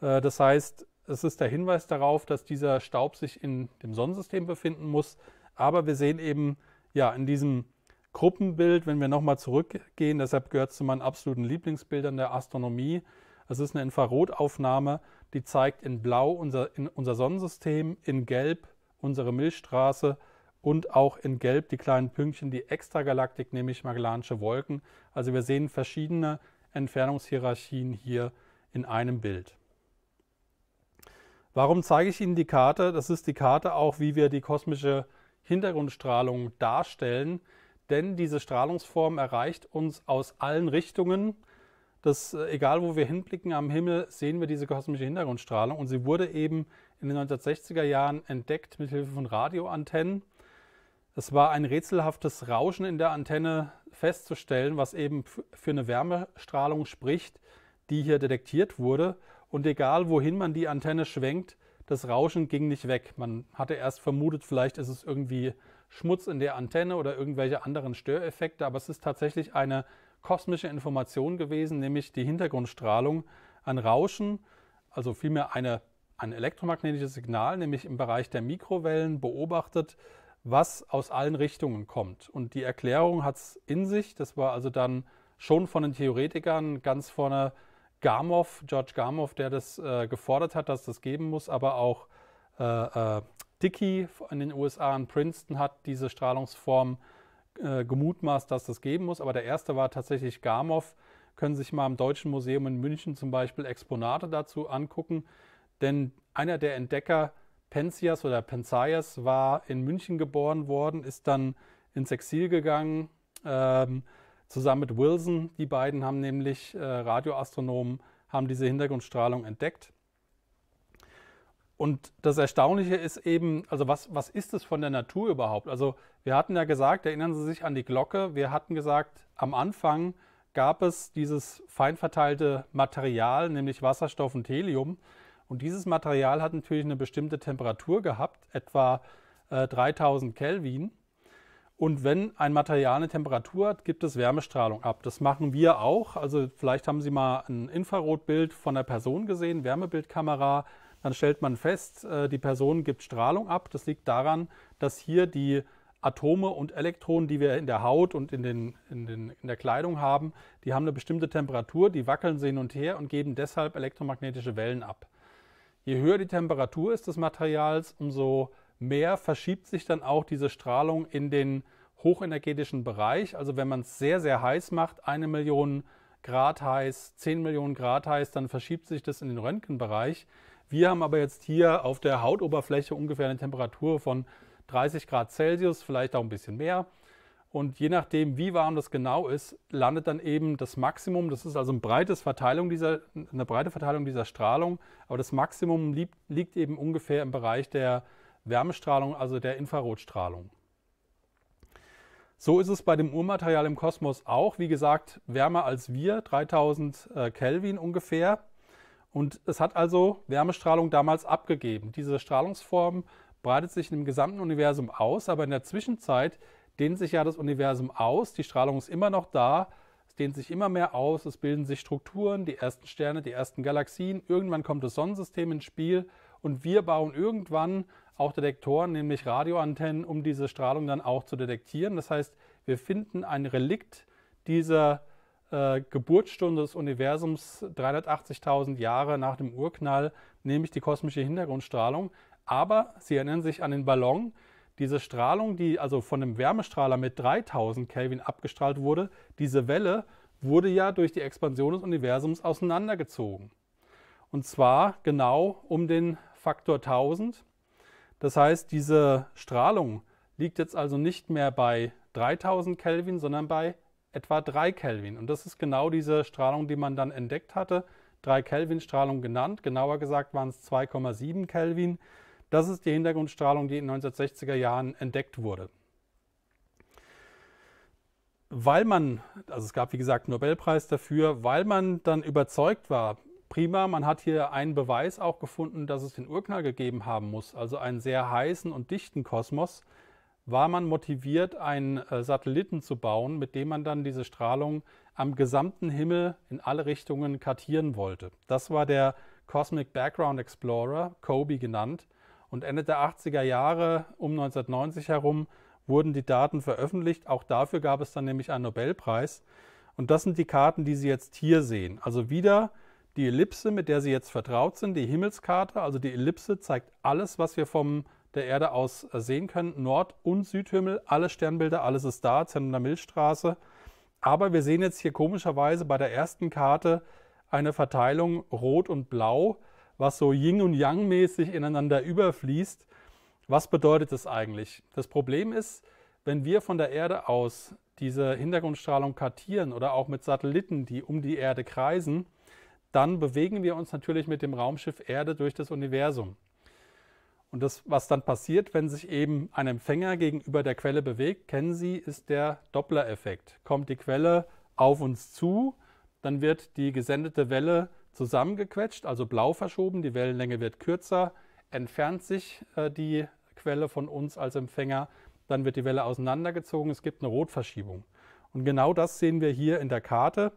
Äh, das heißt, es ist der Hinweis darauf, dass dieser Staub sich in dem Sonnensystem befinden muss. Aber wir sehen eben ja in diesem Gruppenbild, wenn wir nochmal zurückgehen, deshalb gehört es zu meinen absoluten Lieblingsbildern der Astronomie. Es ist eine Infrarotaufnahme, die zeigt in Blau unser, in unser Sonnensystem, in Gelb unsere Milchstraße und auch in Gelb die kleinen Pünktchen, die Extragalaktik, nämlich Magellanische Wolken. Also wir sehen verschiedene Entfernungshierarchien hier in einem Bild. Warum zeige ich Ihnen die Karte? Das ist die Karte auch, wie wir die kosmische Hintergrundstrahlung darstellen, denn diese Strahlungsform erreicht uns aus allen Richtungen. Das, äh, egal wo wir hinblicken am Himmel, sehen wir diese kosmische Hintergrundstrahlung und sie wurde eben in den 1960er Jahren entdeckt mit Hilfe von Radioantennen. Es war ein rätselhaftes Rauschen in der Antenne festzustellen, was eben für eine Wärmestrahlung spricht, die hier detektiert wurde. Und egal, wohin man die Antenne schwenkt, das Rauschen ging nicht weg. Man hatte erst vermutet, vielleicht ist es irgendwie Schmutz in der Antenne oder irgendwelche anderen Störeffekte, aber es ist tatsächlich eine kosmische Information gewesen, nämlich die Hintergrundstrahlung an Rauschen, also vielmehr eine, ein elektromagnetisches Signal, nämlich im Bereich der Mikrowellen beobachtet, was aus allen Richtungen kommt. Und die Erklärung hat es in sich, das war also dann schon von den Theoretikern ganz vorne Garmoff, George Garmoff, der das äh, gefordert hat, dass das geben muss, aber auch äh, äh Dickey in den USA in Princeton hat diese Strahlungsform äh, gemutmaßt, dass das geben muss. Aber der erste war tatsächlich Garmoff. Können sich mal im Deutschen Museum in München zum Beispiel Exponate dazu angucken. Denn einer der Entdecker Penzias oder Penzias war in München geboren worden, ist dann ins Exil gegangen. Ähm, zusammen mit Wilson. Die beiden haben nämlich äh, Radioastronomen haben diese Hintergrundstrahlung entdeckt. Und das Erstaunliche ist eben, also was, was ist es von der Natur überhaupt? Also wir hatten ja gesagt, erinnern Sie sich an die Glocke, wir hatten gesagt, am Anfang gab es dieses fein verteilte Material, nämlich Wasserstoff und Helium. Und dieses Material hat natürlich eine bestimmte Temperatur gehabt, etwa äh, 3000 Kelvin. Und wenn ein Material eine Temperatur hat, gibt es Wärmestrahlung ab. Das machen wir auch. Also vielleicht haben Sie mal ein Infrarotbild von einer Person gesehen, Wärmebildkamera. Dann stellt man fest, äh, die Person gibt Strahlung ab. Das liegt daran, dass hier die Atome und Elektronen, die wir in der Haut und in, den, in, den, in der Kleidung haben, die haben eine bestimmte Temperatur, die wackeln sie hin und her und geben deshalb elektromagnetische Wellen ab. Je höher die Temperatur ist des Materials, umso mehr verschiebt sich dann auch diese Strahlung in den hochenergetischen Bereich. Also wenn man es sehr, sehr heiß macht, eine Million Grad heiß, 10 Millionen Grad heiß, dann verschiebt sich das in den Röntgenbereich. Wir haben aber jetzt hier auf der Hautoberfläche ungefähr eine Temperatur von 30 Grad Celsius, vielleicht auch ein bisschen mehr. Und je nachdem, wie warm das genau ist, landet dann eben das Maximum. Das ist also ein breites Verteilung dieser, eine breite Verteilung dieser Strahlung. Aber das Maximum liegt, liegt eben ungefähr im Bereich der Wärmestrahlung, also der Infrarotstrahlung. So ist es bei dem Urmaterial im Kosmos auch. Wie gesagt, wärmer als wir, 3000 äh, Kelvin ungefähr. Und es hat also Wärmestrahlung damals abgegeben. Diese Strahlungsform breitet sich im gesamten Universum aus, aber in der Zwischenzeit dehnt sich ja das Universum aus. Die Strahlung ist immer noch da, es dehnt sich immer mehr aus, es bilden sich Strukturen, die ersten Sterne, die ersten Galaxien. Irgendwann kommt das Sonnensystem ins Spiel und wir bauen irgendwann auch Detektoren, nämlich Radioantennen, um diese Strahlung dann auch zu detektieren. Das heißt, wir finden ein Relikt dieser äh, Geburtsstunde des Universums 380.000 Jahre nach dem Urknall, nämlich die kosmische Hintergrundstrahlung. Aber Sie erinnern sich an den Ballon. Diese Strahlung, die also von einem Wärmestrahler mit 3000 Kelvin abgestrahlt wurde, diese Welle wurde ja durch die Expansion des Universums auseinandergezogen. Und zwar genau um den Faktor 1000. Das heißt, diese Strahlung liegt jetzt also nicht mehr bei 3000 Kelvin, sondern bei etwa 3 Kelvin. Und das ist genau diese Strahlung, die man dann entdeckt hatte, 3 Kelvin Strahlung genannt. Genauer gesagt waren es 2,7 Kelvin. Das ist die Hintergrundstrahlung, die in den 1960er Jahren entdeckt wurde. Weil man, also es gab wie gesagt einen Nobelpreis dafür, weil man dann überzeugt war, Prima, man hat hier einen Beweis auch gefunden, dass es den Urknall gegeben haben muss, also einen sehr heißen und dichten Kosmos. War man motiviert, einen äh, Satelliten zu bauen, mit dem man dann diese Strahlung am gesamten Himmel in alle Richtungen kartieren wollte? Das war der Cosmic Background Explorer, COBE genannt. Und Ende der 80er Jahre, um 1990 herum, wurden die Daten veröffentlicht. Auch dafür gab es dann nämlich einen Nobelpreis. Und das sind die Karten, die Sie jetzt hier sehen. Also wieder die Ellipse, mit der Sie jetzt vertraut sind, die Himmelskarte, also die Ellipse zeigt alles, was wir von der Erde aus äh, sehen können. Nord- und Südhimmel, alle Sternbilder, alles ist da, Zentrum der Milchstraße. Aber wir sehen jetzt hier komischerweise bei der ersten Karte eine Verteilung Rot und Blau, was so Yin und Yang mäßig ineinander überfließt. Was bedeutet das eigentlich? Das Problem ist, wenn wir von der Erde aus diese Hintergrundstrahlung kartieren oder auch mit Satelliten, die um die Erde kreisen, dann bewegen wir uns natürlich mit dem Raumschiff Erde durch das Universum. Und das, was dann passiert, wenn sich eben ein Empfänger gegenüber der Quelle bewegt, kennen Sie, ist der Doppler-Effekt. Kommt die Quelle auf uns zu, dann wird die gesendete Welle zusammengequetscht, also blau verschoben, die Wellenlänge wird kürzer, entfernt sich äh, die Quelle von uns als Empfänger, dann wird die Welle auseinandergezogen, es gibt eine Rotverschiebung. Und genau das sehen wir hier in der Karte.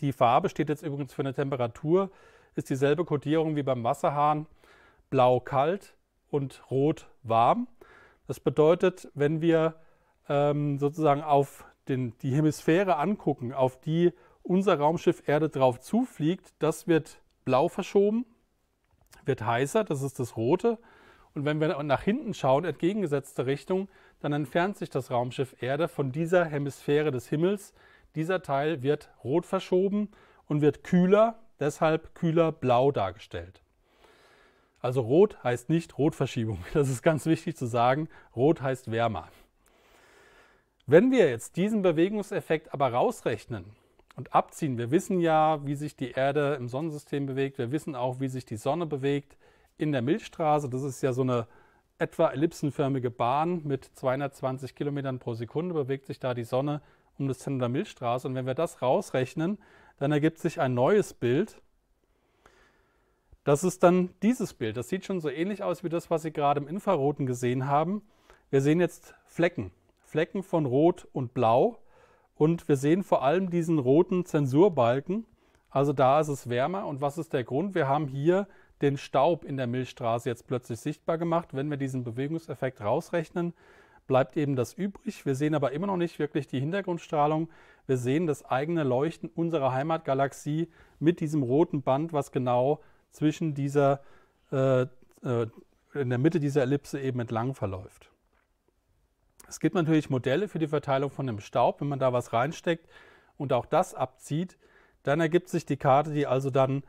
Die Farbe steht jetzt übrigens für eine Temperatur, ist dieselbe Kodierung wie beim Wasserhahn. Blau kalt und rot warm. Das bedeutet, wenn wir ähm, sozusagen auf den, die Hemisphäre angucken, auf die unser Raumschiff Erde drauf zufliegt, das wird blau verschoben, wird heißer, das ist das rote. Und wenn wir nach hinten schauen, entgegengesetzte Richtung, dann entfernt sich das Raumschiff Erde von dieser Hemisphäre des Himmels, dieser Teil wird rot verschoben und wird kühler, deshalb kühler blau dargestellt. Also rot heißt nicht Rotverschiebung. <laughs> Das ist ganz wichtig zu sagen. Rot heißt wärmer. Wenn wir jetzt diesen Bewegungseffekt aber rausrechnen und abziehen, wir wissen ja, wie sich die Erde im Sonnensystem bewegt, wir wissen auch, wie sich die Sonne bewegt in der Milchstraße. Das ist ja so eine etwa ellipsenförmige Bahn mit 220 Kilometern pro Sekunde bewegt sich da die Sonne um das Zentrum der Milchstraße. Und wenn wir das rausrechnen, dann ergibt sich ein neues Bild. Das ist dann dieses Bild. Das sieht schon so ähnlich aus wie das, was Sie gerade im Infraroten gesehen haben. Wir sehen jetzt Flecken. Flecken von Rot und Blau. Und wir sehen vor allem diesen roten Zensurbalken. Also da ist es wärmer. Und was ist der Grund? Wir haben hier den Staub in der Milchstraße jetzt plötzlich sichtbar gemacht. Wenn wir diesen Bewegungseffekt rausrechnen, bleibt eben das übrig. Wir sehen aber immer noch nicht wirklich die Hintergrundstrahlung. Wir sehen das eigene Leuchten unserer Heimatgalaxie mit diesem roten Band, was genau zwischen dieser, äh, äh, in der Mitte dieser Ellipse eben entlang verläuft. Es gibt natürlich Modelle für die Verteilung von dem Staub, wenn man da was reinsteckt und auch das abzieht, dann ergibt sich die Karte, die also dann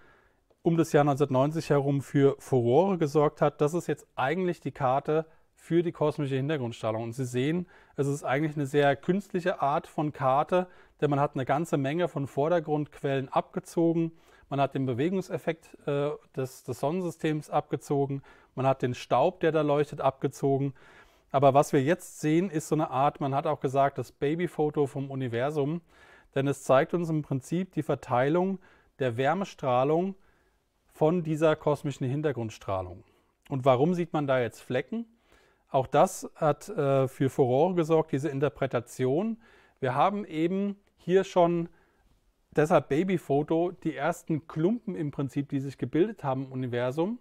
um das Jahr 1990 herum für Furore gesorgt hat. Das ist jetzt eigentlich die Karte für die kosmische Hintergrundstrahlung. Und Sie sehen, es ist eigentlich eine sehr künstliche Art von Karte, denn man hat eine ganze Menge von Vordergrundquellen abgezogen. Man hat den Bewegungseffekt äh, des, des Sonnensystems abgezogen. Man hat den Staub, der da leuchtet, abgezogen. Aber was wir jetzt sehen, ist so eine Art, man hat auch gesagt, das Babyfoto vom Universum, denn es zeigt uns im Prinzip die Verteilung der Wärmestrahlung von dieser kosmischen Hintergrundstrahlung. Und warum sieht man da jetzt Flecken? Auch das hat äh, für Furore gesorgt, diese Interpretation. Wir haben eben hier schon deshalb Babyfoto die ersten Klumpen im Prinzip, die sich gebildet haben im Universum,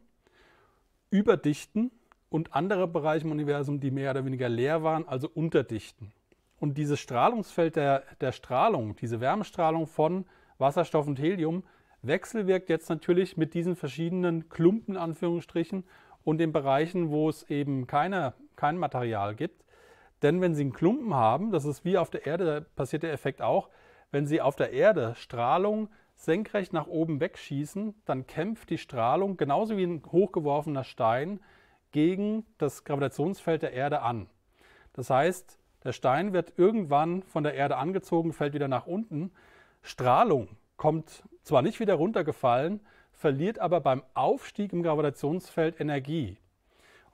überdichten und andere Bereiche im Universum, die mehr oder weniger leer waren, also unterdichten. Und dieses Strahlungsfeld der, der Strahlung, diese Wärmestrahlung von Wasserstoff und Helium, wechselwirkt jetzt natürlich mit diesen verschiedenen Klumpen, Anführungsstrichen, und den Bereichen, wo es eben keine kein Material gibt. Denn wenn Sie einen Klumpen haben, das ist wie auf der Erde, da passiert der Effekt auch, wenn Sie auf der Erde Strahlung senkrecht nach oben wegschießen, dann kämpft die Strahlung genauso wie ein hochgeworfener Stein gegen das Gravitationsfeld der Erde an. Das heißt, der Stein wird irgendwann von der Erde angezogen, fällt wieder nach unten. Strahlung kommt zwar nicht wieder runtergefallen, verliert aber beim Aufstieg im Gravitationsfeld Energie.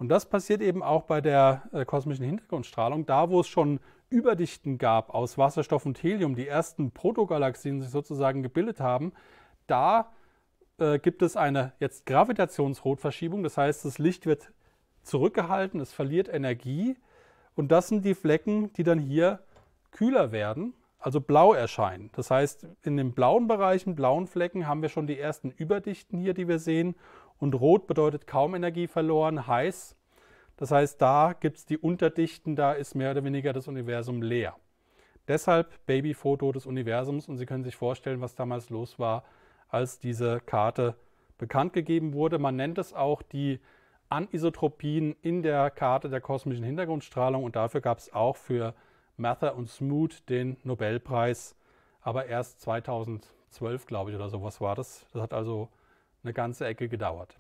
Und das passiert eben auch bei der äh, kosmischen Hintergrundstrahlung, da wo es schon Überdichten gab aus Wasserstoff und Helium, die ersten Protogalaxien sich sozusagen gebildet haben, da äh, gibt es eine jetzt Gravitationsrotverschiebung, das heißt, das Licht wird zurückgehalten, es verliert Energie und das sind die Flecken, die dann hier kühler werden, also blau erscheinen. Das heißt, in den blauen Bereichen, blauen Flecken haben wir schon die ersten Überdichten hier, die wir sehen und rot bedeutet kaum Energie verloren, heiß. Das heißt, da gibt es die Unterdichten, da ist mehr oder weniger das Universum leer. Deshalb Babyfoto des Universums und Sie können sich vorstellen, was damals los war, als diese Karte bekannt gegeben wurde. Man nennt es auch die Anisotropien in der Karte der kosmischen Hintergrundstrahlung und dafür gab es auch für Mather und Smoot den Nobelpreis, aber erst 2012, glaube ich, oder so. Was war das. Das hat also eine ganze Ecke gedauert.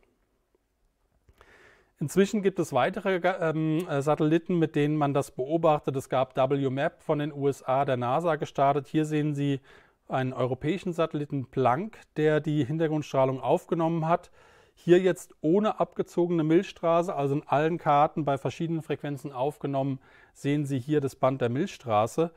Inzwischen gibt es weitere äh, ähm, äh, Satelliten, mit denen man das beobachtet. Es gab WMAP von den USA, der NASA gestartet. Hier sehen Sie einen europäischen Satelliten Planck, der die Hintergrundstrahlung aufgenommen hat. Hier jetzt ohne abgezogene Milchstraße, also in allen Karten bei verschiedenen Frequenzen aufgenommen, sehen Sie hier das Band der Milchstraße.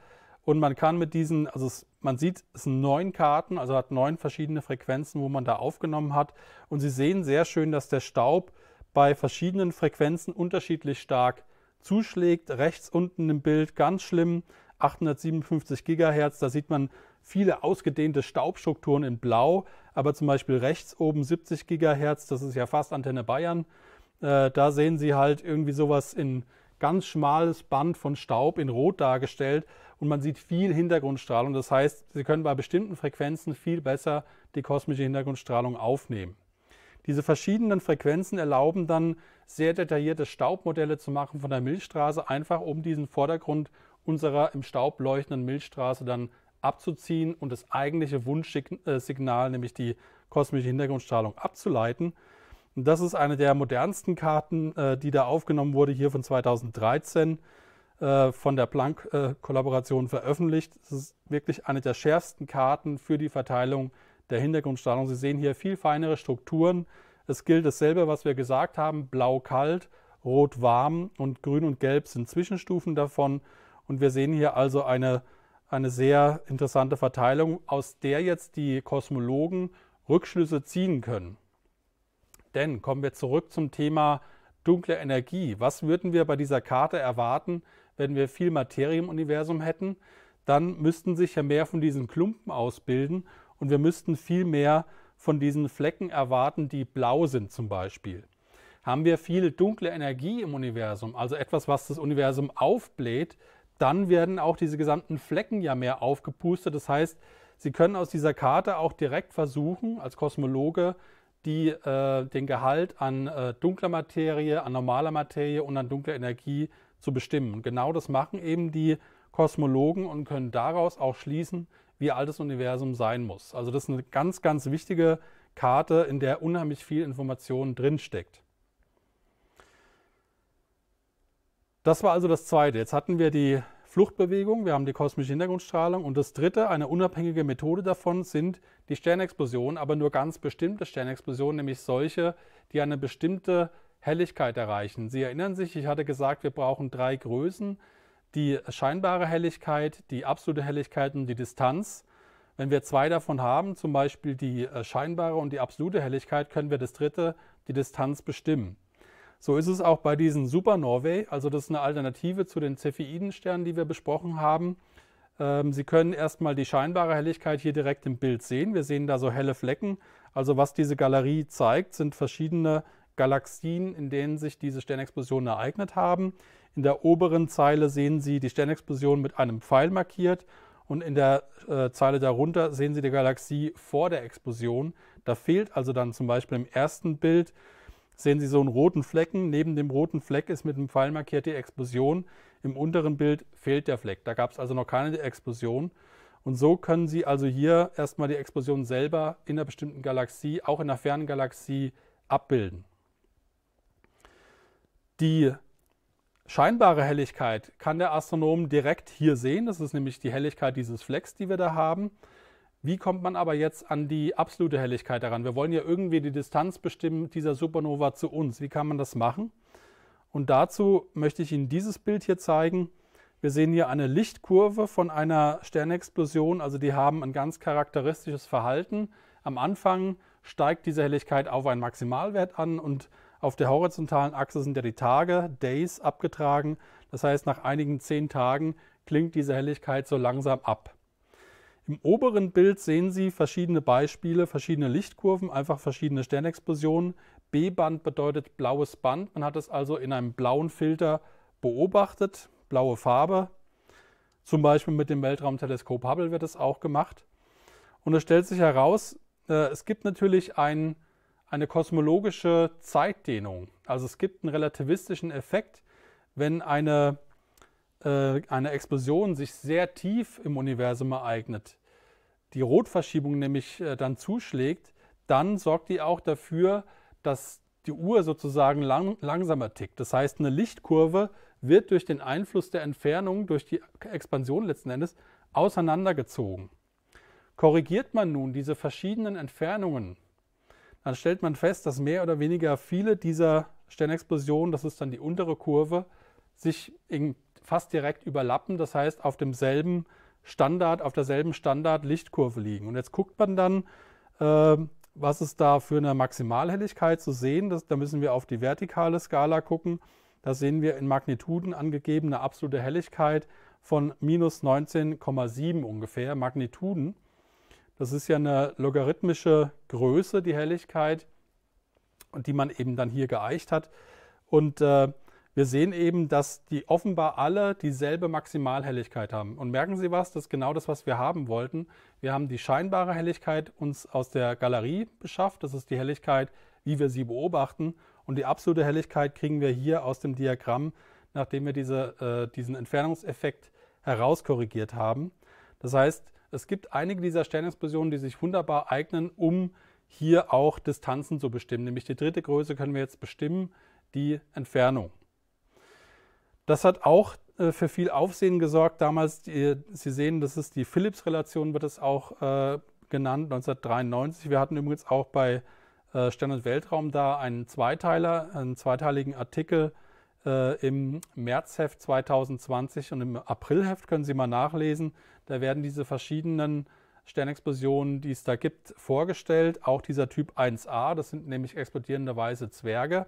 Und man kann mit diesen, also es, man sieht, es sind neun Karten, also hat neun verschiedene Frequenzen, wo man da aufgenommen hat. Und Sie sehen sehr schön, dass der Staub bei verschiedenen Frequenzen unterschiedlich stark zuschlägt. Rechts unten im Bild ganz schlimm, 857 Gigahertz. Da sieht man viele ausgedehnte Staubstrukturen in Blau, aber zum Beispiel rechts oben 70 Gigahertz, das ist ja fast Antenne Bayern. Äh, da sehen Sie halt irgendwie sowas in ganz schmales Band von Staub in Rot dargestellt und man sieht viel Hintergrundstrahlung. Das heißt, Sie können bei bestimmten Frequenzen viel besser die kosmische Hintergrundstrahlung aufnehmen. Diese verschiedenen Frequenzen erlauben dann sehr detaillierte Staubmodelle zu machen von der Milchstraße, einfach um diesen Vordergrund unserer im Staub leuchtenden Milchstraße dann abzuziehen und das eigentliche Wunschsignal, äh, nämlich die kosmische Hintergrundstrahlung, abzuleiten. Und das ist eine der modernsten Karten, äh, die da aufgenommen wurde, hier von 2013. Äh, von der Planck-Kollaboration veröffentlicht. Es ist wirklich eine der schärfsten Karten für die Verteilung der Hintergrundstrahlung. Sie sehen hier viel feinere Strukturen. Es gilt dasselbe, was wir gesagt haben, blau kalt, rot warm und grün und gelb sind Zwischenstufen davon. Und wir sehen hier also eine, eine sehr interessante Verteilung, aus der jetzt die Kosmologen Rückschlüsse ziehen können. Denn kommen wir zurück zum Thema dunkle Energie. Was würden wir bei dieser Karte erwarten, wenn wir viel Materie im Universum hätten, dann müssten sich ja mehr von diesen Klumpen ausbilden und wir müssten viel mehr von diesen Flecken erwarten, die blau sind zum Beispiel. Haben wir viel dunkle Energie im Universum, also etwas, was das Universum aufbläht, dann werden auch diese gesamten Flecken ja mehr aufgepustet. Das heißt, Sie können aus dieser Karte auch direkt versuchen, als Kosmologe, die, äh, den Gehalt an äh, dunkler Materie, an normaler Materie und an dunkler Energie zu bestimmen. Genau das machen eben die Kosmologen und können daraus auch schließen, wie alt das Universum sein muss. Also das ist eine ganz, ganz wichtige Karte, in der unheimlich viel Information drinsteckt. Das war also das Zweite. Jetzt hatten wir die Fluchtbewegung, wir haben die kosmische Hintergrundstrahlung und das Dritte, eine unabhängige Methode davon, sind die Sternexplosionen, aber nur ganz bestimmte Sternexplosionen, nämlich solche, die eine bestimmte Helligkeit erreichen. Sie erinnern sich, ich hatte gesagt, wir brauchen drei Größen, die scheinbare Helligkeit, die absolute Helligkeit und die Distanz. Wenn wir zwei davon haben, zum Beispiel die äh, scheinbare und die absolute Helligkeit, können wir das dritte, die Distanz, bestimmen. So ist es auch bei diesen Supernovae, also das ist eine Alternative zu den Cepheidensternen, die wir besprochen haben. Ähm, Sie können erstmal die scheinbare Helligkeit hier direkt im Bild sehen. Wir sehen da so helle Flecken. Also was diese Galerie zeigt, sind verschiedene Galaxien, in denen sich diese Sternexplosionen ereignet haben. In der oberen Zeile sehen Sie die Sternexplosion mit einem Pfeil markiert und in der äh, Zeile darunter sehen Sie die Galaxie vor der Explosion. Da fehlt also dann zum Beispiel im ersten Bild, sehen Sie so einen roten Flecken. Neben dem roten Fleck ist mit einem Pfeil markiert die Explosion. Im unteren Bild fehlt der Fleck. Da gab es also noch keine Explosion. Und so können Sie also hier erstmal die Explosion selber in einer bestimmten Galaxie, auch in einer fernen Galaxie, abbilden. Die scheinbare Helligkeit kann der Astronom direkt hier sehen. Das ist nämlich die Helligkeit dieses Flecks, die wir da haben. Wie kommt man aber jetzt an die absolute Helligkeit heran? Wir wollen ja irgendwie die Distanz bestimmen dieser Supernova zu uns. Wie kann man das machen? Und dazu möchte ich Ihnen dieses Bild hier zeigen. Wir sehen hier eine Lichtkurve von einer Sternexplosion. Also die haben ein ganz charakteristisches Verhalten. Am Anfang steigt diese Helligkeit auf einen Maximalwert an und auf der horizontalen Achse sind ja die Tage, Days, abgetragen. Das heißt, nach einigen zehn Tagen klingt diese Helligkeit so langsam ab. Im oberen Bild sehen Sie verschiedene Beispiele, verschiedene Lichtkurven, einfach verschiedene Sternexplosionen. B-Band bedeutet blaues Band. Man hat es also in einem blauen Filter beobachtet, blaue Farbe. Zum Beispiel mit dem Weltraumteleskop Hubble wird es auch gemacht. Und es stellt sich heraus, äh, es gibt natürlich einen eine kosmologische Zeitdehnung. Also es gibt einen relativistischen Effekt, wenn eine, äh, eine Explosion sich sehr tief im Universum ereignet, die Rotverschiebung nämlich äh, dann zuschlägt, dann sorgt die auch dafür, dass die Uhr sozusagen lang, langsamer tickt. Das heißt, eine Lichtkurve wird durch den Einfluss der Entfernung, durch die Expansion letzten Endes, auseinandergezogen. Korrigiert man nun diese verschiedenen Entfernungen dann stellt man fest, dass mehr oder weniger viele dieser Sternexplosionen, das ist dann die untere Kurve, sich fast direkt überlappen, das heißt auf demselben Standard, auf derselben Standard-Lichtkurve liegen. Und jetzt guckt man dann, äh, was ist da für eine Maximalhelligkeit zu sehen. Das, da müssen wir auf die vertikale Skala gucken. Da sehen wir in Magnituden angegebene absolute Helligkeit von minus 19,7 ungefähr Magnituden. Das ist ja eine logarithmische Größe, die Helligkeit, und die man eben dann hier geeicht hat. Und äh, wir sehen eben, dass die offenbar alle dieselbe Maximalhelligkeit haben. Und merken Sie was, das ist genau das, was wir haben wollten. Wir haben die scheinbare Helligkeit uns aus der Galerie beschafft. Das ist die Helligkeit, wie wir sie beobachten. Und die absolute Helligkeit kriegen wir hier aus dem Diagramm, nachdem wir diese, äh, diesen Entfernungseffekt herauskorrigiert haben. Das heißt, es gibt einige dieser Sternexplosionen, die sich wunderbar eignen, um hier auch Distanzen zu bestimmen. Nämlich die dritte Größe können wir jetzt bestimmen, die Entfernung. Das hat auch äh, für viel Aufsehen gesorgt damals. Sie sehen, das ist die Phillips-Relation, wird es auch äh, genannt, 1993. Wir hatten übrigens auch bei äh, Stern und Weltraum da einen Zweiteiler, einen zweiteiligen Artikel äh, im Märzheft 2020 und im Aprilheft können Sie mal nachlesen. Da werden diese verschiedenen Sternexplosionen, die es da gibt, vorgestellt. Auch dieser Typ 1a, das sind nämlich explodierende weiße Zwerge.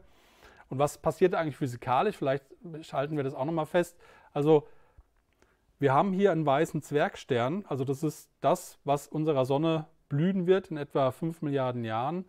Und was passiert eigentlich physikalisch? Vielleicht schalten wir das auch nochmal fest. Also wir haben hier einen weißen Zwergstern. Also das ist das, was unserer Sonne blühen wird in etwa 5 Milliarden Jahren.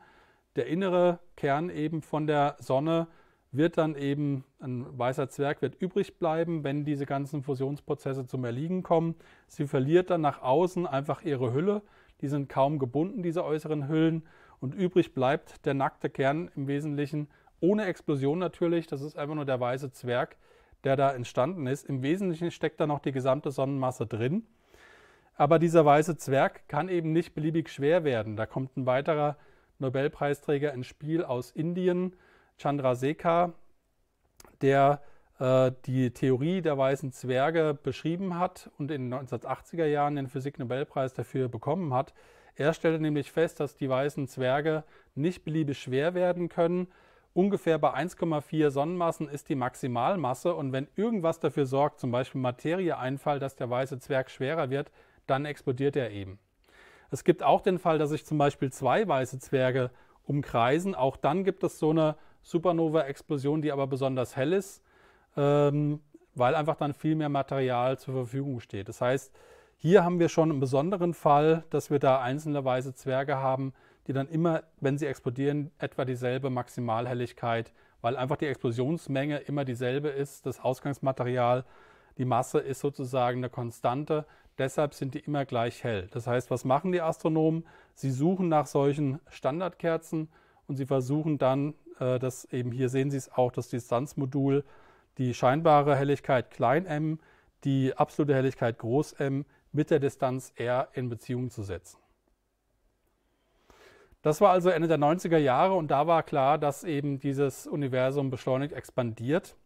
Der innere Kern eben von der Sonne wird dann eben ein weißer Zwerg wird übrig bleiben, wenn diese ganzen Fusionsprozesse zum Erliegen kommen. Sie verliert dann nach außen einfach ihre Hülle. Die sind kaum gebunden, diese äußeren Hüllen. Und übrig bleibt der nackte Kern im Wesentlichen ohne Explosion natürlich. Das ist einfach nur der weiße Zwerg, der da entstanden ist. Im Wesentlichen steckt da noch die gesamte Sonnenmasse drin. Aber dieser weiße Zwerg kann eben nicht beliebig schwer werden. Da kommt ein weiterer Nobelpreisträger ins Spiel aus Indien, Chandrasekhar, der äh, die Theorie der weißen Zwerge beschrieben hat und in den 1980er Jahren den Physiknobelpreis dafür bekommen hat. Er stellte nämlich fest, dass die weißen Zwerge nicht beliebig schwer werden können. Ungefähr bei 1,4 Sonnenmassen ist die Maximalmasse und wenn irgendwas dafür sorgt, zum Beispiel Materieeinfall, dass der weiße Zwerg schwerer wird, dann explodiert er eben. Es gibt auch den Fall, dass sich zum Beispiel zwei weiße Zwerge umkreisen. Auch dann gibt es so eine Supernova-Explosion, die aber besonders hell ist, ähm, weil einfach dann viel mehr Material zur Verfügung steht. Das heißt, hier haben wir schon einen besonderen Fall, dass wir da einzelnerweise Zwerge haben, die dann immer, wenn sie explodieren, etwa dieselbe Maximalhelligkeit, weil einfach die Explosionsmenge immer dieselbe ist, das Ausgangsmaterial, die Masse ist sozusagen eine Konstante, deshalb sind die immer gleich hell. Das heißt, was machen die Astronomen? Sie suchen nach solchen Standardkerzen und sie versuchen dann äh, dass eben hier sehen Sie es auch, das Distanzmodul, die scheinbare Helligkeit klein m, die absolute Helligkeit groß m mit der Distanz r in Beziehung zu setzen. Das war also Ende der 90er Jahre und da war klar, dass eben dieses Universum beschleunigt expandiert.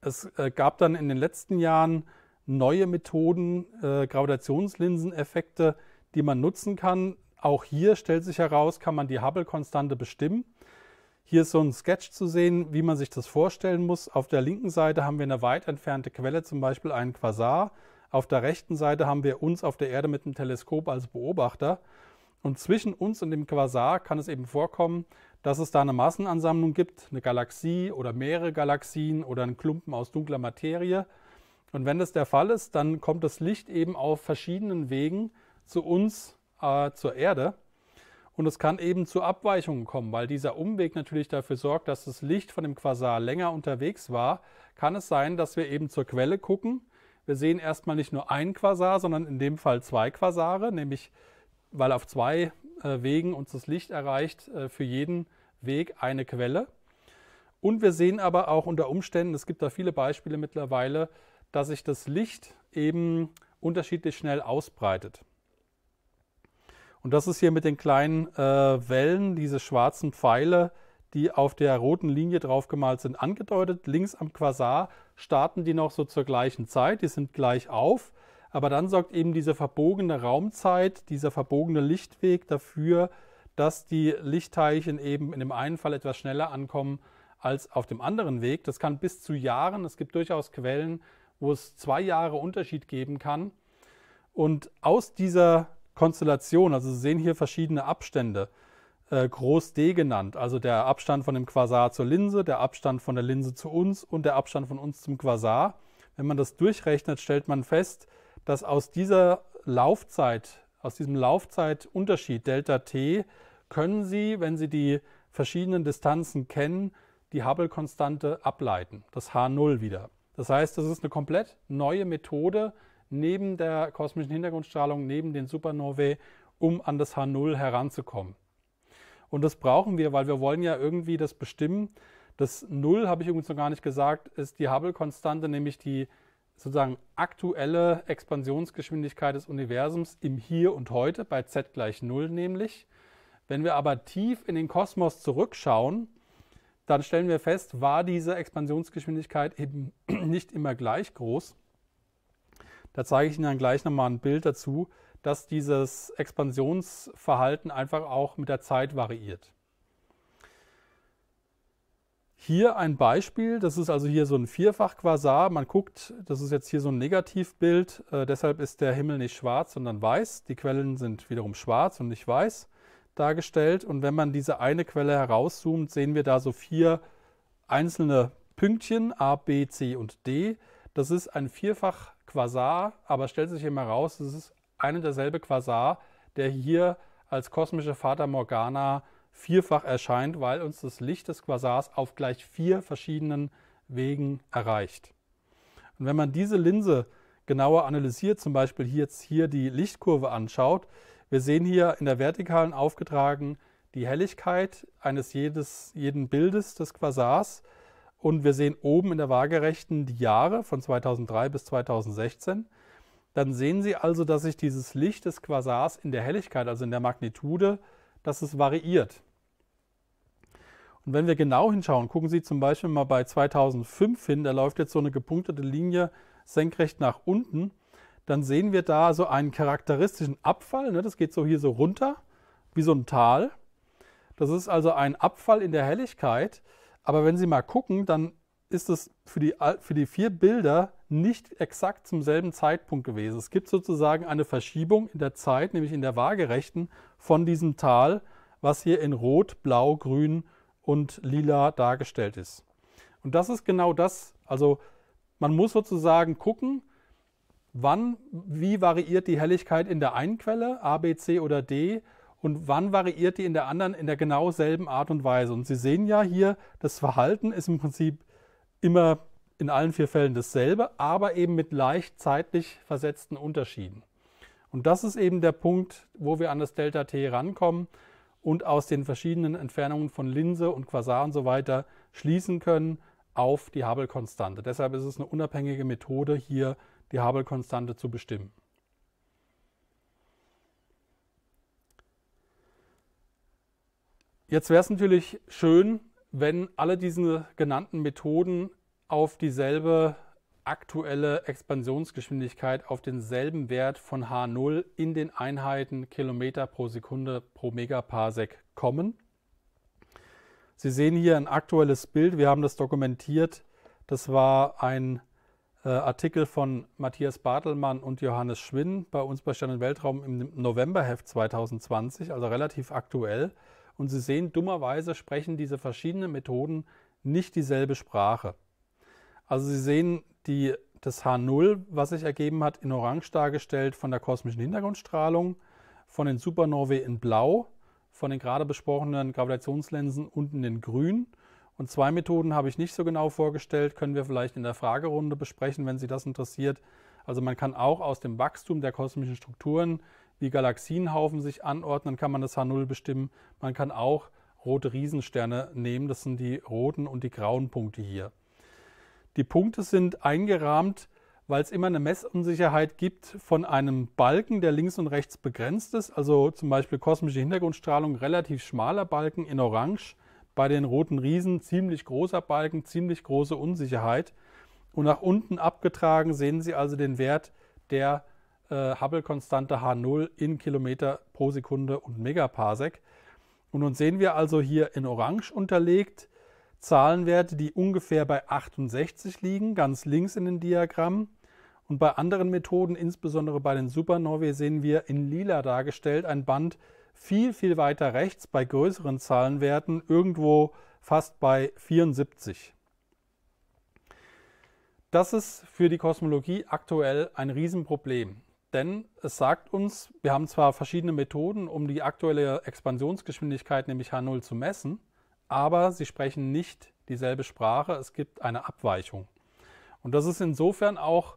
Es äh, gab dann in den letzten Jahren neue Methoden, äh, Gravitationslinseneffekte, die man nutzen kann. Auch hier stellt sich heraus, kann man die Hubble-Konstante bestimmen. Hier ist so ein Sketch zu sehen, wie man sich das vorstellen muss. Auf der linken Seite haben wir eine weit entfernte Quelle, zum Beispiel einen Quasar. Auf der rechten Seite haben wir uns auf der Erde mit dem Teleskop als Beobachter. Und zwischen uns und dem Quasar kann es eben vorkommen, dass es da eine Massenansammlung gibt, eine Galaxie oder mehrere Galaxien oder einen Klumpen aus dunkler Materie. Und wenn das der Fall ist, dann kommt das Licht eben auf verschiedenen Wegen zu uns, äh, zur Erde. Und es kann eben zu Abweichungen kommen, weil dieser Umweg natürlich dafür sorgt, dass das Licht von dem Quasar länger unterwegs war, kann es sein, dass wir eben zur Quelle gucken. Wir sehen erstmal nicht nur ein Quasar, sondern in dem Fall zwei Quasare, nämlich weil auf zwei äh, Wegen uns das Licht erreicht, äh, für jeden Weg eine Quelle. Und wir sehen aber auch unter Umständen, es gibt da viele Beispiele mittlerweile, dass sich das Licht eben unterschiedlich schnell ausbreitet. Und das ist hier mit den kleinen äh, Wellen, diese schwarzen Pfeile, die auf der roten Linie draufgemalt sind, angedeutet. Links am Quasar starten die noch so zur gleichen Zeit, die sind gleich auf. Aber dann sorgt eben diese verbogene Raumzeit, dieser verbogene Lichtweg dafür, dass die Lichtteilchen eben in dem einen Fall etwas schneller ankommen als auf dem anderen Weg. Das kann bis zu Jahren, es gibt durchaus Quellen, wo es zwei Jahre Unterschied geben kann. Und aus dieser Konstellation. Also Sie sehen hier verschiedene Abstände. Äh, groß D genannt, also der Abstand von dem Quasar zur Linse, der Abstand von der Linse zu uns und der Abstand von uns zum Quasar. Wenn man das durchrechnet, stellt man fest, dass aus dieser Laufzeit, aus diesem Laufzeitunterschied Delta T, können Sie, wenn Sie die verschiedenen Distanzen kennen, die Hubble-Konstante ableiten, das H0 wieder. Das heißt, das ist eine komplett neue Methode, neben der kosmischen Hintergrundstrahlung, neben den Supernovae, um an das H0 heranzukommen. Und das brauchen wir, weil wir wollen ja irgendwie das bestimmen. Das Null, habe ich übrigens noch gar nicht gesagt, ist die Hubble-Konstante, nämlich die sozusagen aktuelle Expansionsgeschwindigkeit des Universums im Hier und Heute, bei z gleich Null nämlich. Wenn wir aber tief in den Kosmos zurückschauen, dann stellen wir fest, war diese Expansionsgeschwindigkeit eben <clears throat> nicht immer gleich groß. Da zeige ich Ihnen dann gleich nochmal ein Bild dazu, dass dieses Expansionsverhalten einfach auch mit der Zeit variiert. Hier ein Beispiel, das ist also hier so ein Vierfach-Quasar. Man guckt, das ist jetzt hier so ein Negativbild, äh, deshalb ist der Himmel nicht schwarz, sondern weiß. Die Quellen sind wiederum schwarz und nicht weiß dargestellt. Und wenn man diese eine Quelle herauszoomt, sehen wir da so vier einzelne Pünktchen, A, B, C und D. Das ist ein Vierfach Quasar, aber stellt sich eben raus, es ist ein und derselbe Quasar, der hier als kosmische Fata Morgana vierfach erscheint, weil uns das Licht des Quasars auf gleich vier verschiedenen Wegen erreicht. Und wenn man diese Linse genauer analysiert, zum Beispiel hier jetzt hier die Lichtkurve anschaut, wir sehen hier in der vertikalen aufgetragen die Helligkeit eines jedes, jeden Bildes des Quasars und wir sehen oben in der Waagerechten die Jahre von 2003 bis 2016. Dann sehen Sie also, dass sich dieses Licht des Quasars in der Helligkeit, also in der Magnitude, dass es variiert. Und wenn wir genau hinschauen, gucken Sie zum Beispiel mal bei 2005 hin, da läuft jetzt so eine gepunktete Linie senkrecht nach unten, dann sehen wir da so einen charakteristischen Abfall. Ne? Das geht so hier so runter, wie so ein Tal. Das ist also ein Abfall in der Helligkeit. Aber wenn Sie mal gucken, dann ist es für die, für die vier Bilder nicht exakt zum selben Zeitpunkt gewesen. Es gibt sozusagen eine Verschiebung in der Zeit, nämlich in der waagerechten von diesem Tal, was hier in Rot, Blau, Grün und Lila dargestellt ist. Und das ist genau das. Also man muss sozusagen gucken, wann, wie variiert die Helligkeit in der einen Quelle, A, B, C oder D, und wann variiert die in der anderen in der genau selben Art und Weise. Und Sie sehen ja hier, das Verhalten ist im Prinzip immer in allen vier Fällen dasselbe, aber eben mit leicht zeitlich versetzten Unterschieden. Und das ist eben der Punkt, wo wir an das Delta T rankommen und aus den verschiedenen Entfernungen von Linse und Quasar und so weiter schließen können auf die Hubble-Konstante. Deshalb ist es eine unabhängige Methode, hier die Hubble-Konstante zu bestimmen. Jetzt wäre es natürlich schön, wenn alle diese genannten Methoden auf dieselbe aktuelle Expansionsgeschwindigkeit auf denselben Wert von H0 in den Einheiten Kilometer pro Sekunde pro Megaparsec kommen. Sie sehen hier ein aktuelles Bild, wir haben das dokumentiert. Das war ein äh, Artikel von Matthias Bartelmann und Johannes Schwinn bei uns bei Stern und Weltraum im Novemberheft 2020, also relativ aktuell. Und Sie sehen, dummerweise sprechen diese verschiedenen Methoden nicht dieselbe Sprache. Also Sie sehen die, das H0, was sich ergeben hat, in orange dargestellt von der kosmischen Hintergrundstrahlung, von den Supernovae in blau, von den gerade besprochenen Gravitationslinsen unten in grün. Und zwei Methoden habe ich nicht so genau vorgestellt, können wir vielleicht in der Fragerunde besprechen, wenn Sie das interessiert. Also man kann auch aus dem Wachstum der kosmischen Strukturen wie Galaxienhaufen sich anordnen, kann man das H0 bestimmen. Man kann auch rote Riesensterne nehmen. Das sind die roten und die grauen Punkte hier. Die Punkte sind eingerahmt, weil es immer eine Messunsicherheit gibt von einem Balken, der links und rechts begrenzt ist. Also zum Beispiel kosmische Hintergrundstrahlung, relativ schmaler Balken in Orange. Bei den roten Riesen ziemlich großer Balken, ziemlich große Unsicherheit. Und nach unten abgetragen sehen Sie also den Wert der äh, Hubble-Konstante H0 in Kilometer pro Sekunde und Megaparsec. Und nun sehen wir also hier in Orange unterlegt Zahlenwerte, die ungefähr bei 68 liegen, ganz links in dem Diagramm. Und bei anderen Methoden, insbesondere bei den Supernovae, sehen wir in lila dargestellt ein Band viel, viel weiter rechts bei größeren Zahlenwerten, irgendwo fast bei 74. Das ist für die Kosmologie aktuell ein Riesenproblem denn es sagt uns, wir haben zwar verschiedene Methoden, um die aktuelle Expansionsgeschwindigkeit, nämlich H0, zu messen, aber sie sprechen nicht dieselbe Sprache, es gibt eine Abweichung. Und das ist insofern auch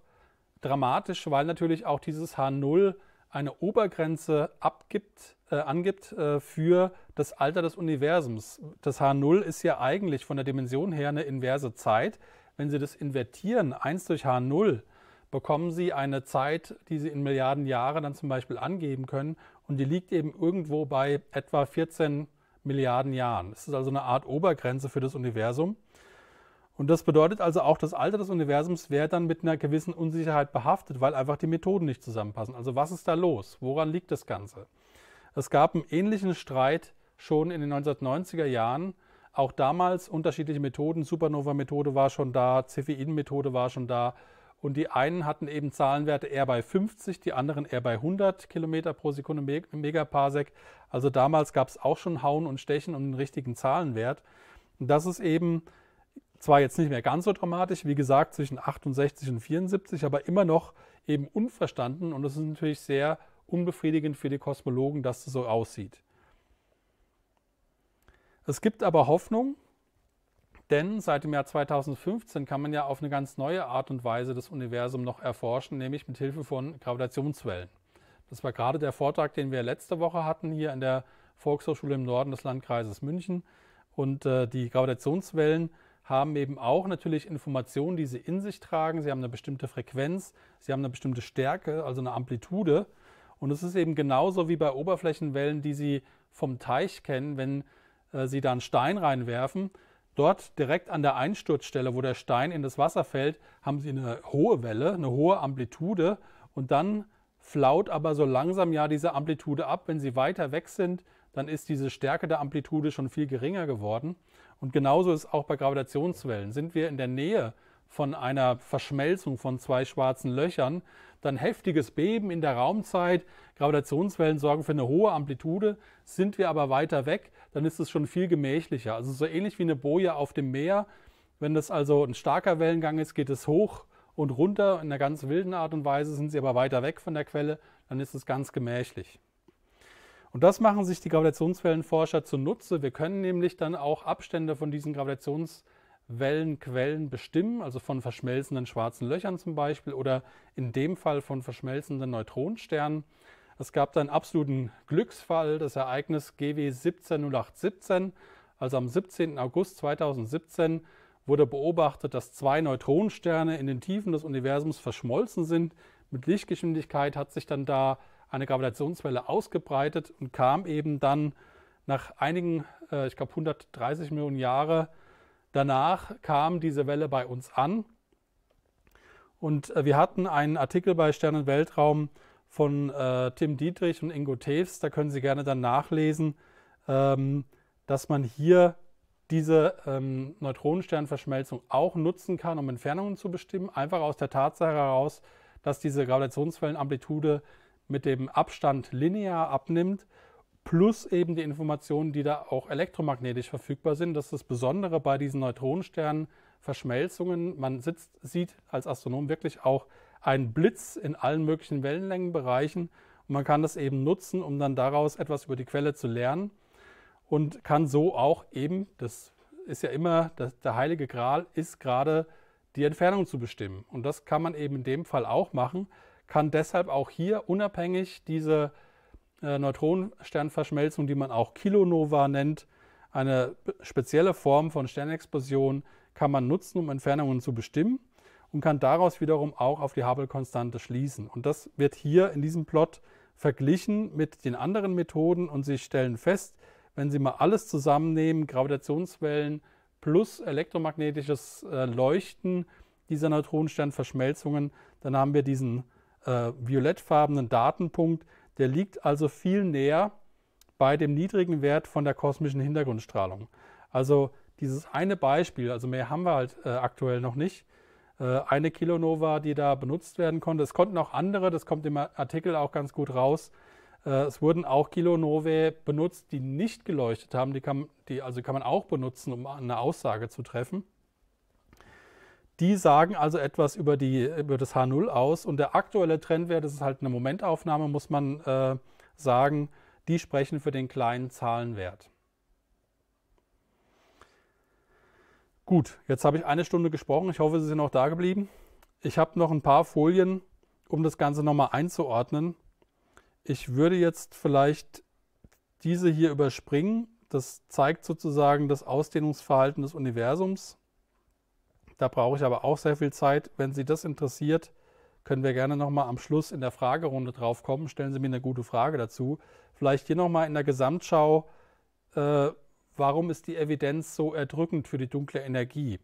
dramatisch, weil natürlich auch dieses H0 eine Obergrenze abgibt, äh, angibt äh, für das Alter des Universums. Das H0 ist ja eigentlich von der Dimension her eine inverse Zeit. Wenn Sie das invertieren, 1 durch H0, bekommen Sie eine Zeit, die Sie in Milliarden Jahre dann zum Beispiel angeben können. Und die liegt eben irgendwo bei etwa 14 Milliarden Jahren. Es ist also eine Art Obergrenze für das Universum. Und das bedeutet also auch, das Alter des Universums wäre dann mit einer gewissen Unsicherheit behaftet, weil einfach die Methoden nicht zusammenpassen. Also was ist da los? Woran liegt das Ganze? Es gab einen ähnlichen Streit schon in den 1990er Jahren. Auch damals unterschiedliche Methoden. Supernova-Methode war schon da, Cepheiden-Methode war schon da, und die einen hatten eben Zahlenwerte eher bei 50, die anderen eher bei 100 Kilometer pro Sekunde Me Megaparsec. Also damals gab es auch schon Hauen und Stechen um den richtigen Zahlenwert. Und das ist eben zwar jetzt nicht mehr ganz so dramatisch, wie gesagt, zwischen 68 und 74, aber immer noch eben unverstanden. Und das ist natürlich sehr unbefriedigend für die Kosmologen, dass es so aussieht. Es gibt aber Hoffnung, denn seit dem Jahr 2015 kann man ja auf eine ganz neue Art und Weise das Universum noch erforschen, nämlich mit Hilfe von Gravitationswellen. Das war gerade der Vortrag, den wir letzte Woche hatten hier in der Volkshochschule im Norden des Landkreises München. Und äh, die Gravitationswellen haben eben auch natürlich Informationen, die sie in sich tragen. Sie haben eine bestimmte Frequenz, sie haben eine bestimmte Stärke, also eine Amplitude. Und es ist eben genauso wie bei Oberflächenwellen, die Sie vom Teich kennen, wenn äh, Sie da einen Stein reinwerfen Dort direkt an der Einsturzstelle, wo der Stein in das Wasser fällt, haben sie eine hohe Welle, eine hohe Amplitude und dann flaut aber so langsam ja diese Amplitude ab. Wenn sie weiter weg sind, dann ist diese Stärke der Amplitude schon viel geringer geworden. Und genauso ist auch bei Gravitationswellen. Sind wir in der Nähe von einer Verschmelzung von zwei schwarzen Löchern, dann heftiges Beben in der Raumzeit, Gravitationswellen sorgen für eine hohe Amplitude, sind wir aber weiter weg, dann ist es schon viel gemächlicher. Also so ähnlich wie eine Boje auf dem Meer, wenn das also ein starker Wellengang ist, geht es hoch und runter in einer ganz wilden Art und Weise, sind sie aber weiter weg von der Quelle, dann ist es ganz gemächlich. Und das machen sich die Gravitationswellenforscher zunutze. Wir können nämlich dann auch Abstände von diesen Gravitationswellen Wellenquellen bestimmen, also von verschmelzenden schwarzen Löchern zum Beispiel oder in dem Fall von verschmelzenden Neutronensternen. Es gab da einen absoluten Glücksfall, das Ereignis GW 170817, also am 17. August 2017 wurde beobachtet, dass zwei Neutronensterne in den Tiefen des Universums verschmolzen sind. Mit Lichtgeschwindigkeit hat sich dann da eine Gravitationswelle ausgebreitet und kam eben dann nach einigen, äh, ich glaube 130 Millionen Jahren, Danach kam diese Welle bei uns an und äh, wir hatten einen Artikel bei Stern und Weltraum von äh, Tim Dietrich und Ingo Teves, da können Sie gerne dann nachlesen, ähm, dass man hier diese ähm, Neutronensternverschmelzung auch nutzen kann, um Entfernungen zu bestimmen, einfach aus der Tatsache heraus, dass diese Gravitationswellenamplitude mit dem Abstand linear abnimmt plus eben die Informationen, die da auch elektromagnetisch verfügbar sind. Das ist das Besondere bei diesen Neutronensternverschmelzungen. Man sitzt, sieht als Astronom wirklich auch einen Blitz in allen möglichen Wellenlängenbereichen und man kann das eben nutzen, um dann daraus etwas über die Quelle zu lernen und kann so auch eben, das ist ja immer das, der heilige Gral, ist gerade die Entfernung zu bestimmen. Und das kann man eben in dem Fall auch machen, kann deshalb auch hier unabhängig diese äh, Neutronensternverschmelzung, die man auch Kilonova nennt, eine spezielle Form von Sternexplosion, kann man nutzen, um Entfernungen zu bestimmen und kann daraus wiederum auch auf die Hubble-Konstante schließen. Und das wird hier in diesem Plot verglichen mit den anderen Methoden und Sie stellen fest, wenn Sie mal alles zusammennehmen, Gravitationswellen plus elektromagnetisches äh, Leuchten dieser Neutronensternverschmelzungen, dann haben wir diesen äh, violettfarbenen Datenpunkt, der liegt also viel näher bei dem niedrigen Wert von der kosmischen Hintergrundstrahlung. Also dieses eine Beispiel, also mehr haben wir halt äh, aktuell noch nicht, äh, eine Kilonova, die da benutzt werden konnte. Es konnten auch andere, das kommt im Artikel auch ganz gut raus. Äh, es wurden auch Kilonovae benutzt, die nicht geleuchtet haben. Die, kann, die also kann man auch benutzen, um eine Aussage zu treffen. Die sagen also etwas über, die, über das H0 aus und der aktuelle Trendwert, das ist halt eine Momentaufnahme, muss man äh, sagen, die sprechen für den kleinen Zahlenwert. Gut, jetzt habe ich eine Stunde gesprochen. Ich hoffe, Sie sind auch da geblieben. Ich habe noch ein paar Folien, um das Ganze nochmal einzuordnen. Ich würde jetzt vielleicht diese hier überspringen. Das zeigt sozusagen das Ausdehnungsverhalten des Universums. Da brauche ich aber auch sehr viel Zeit. Wenn Sie das interessiert, können wir gerne nochmal am Schluss in der Fragerunde drauf kommen. Stellen Sie mir eine gute Frage dazu. Vielleicht hier nochmal in der Gesamtschau, äh, warum ist die Evidenz so erdrückend für die dunkle Energie?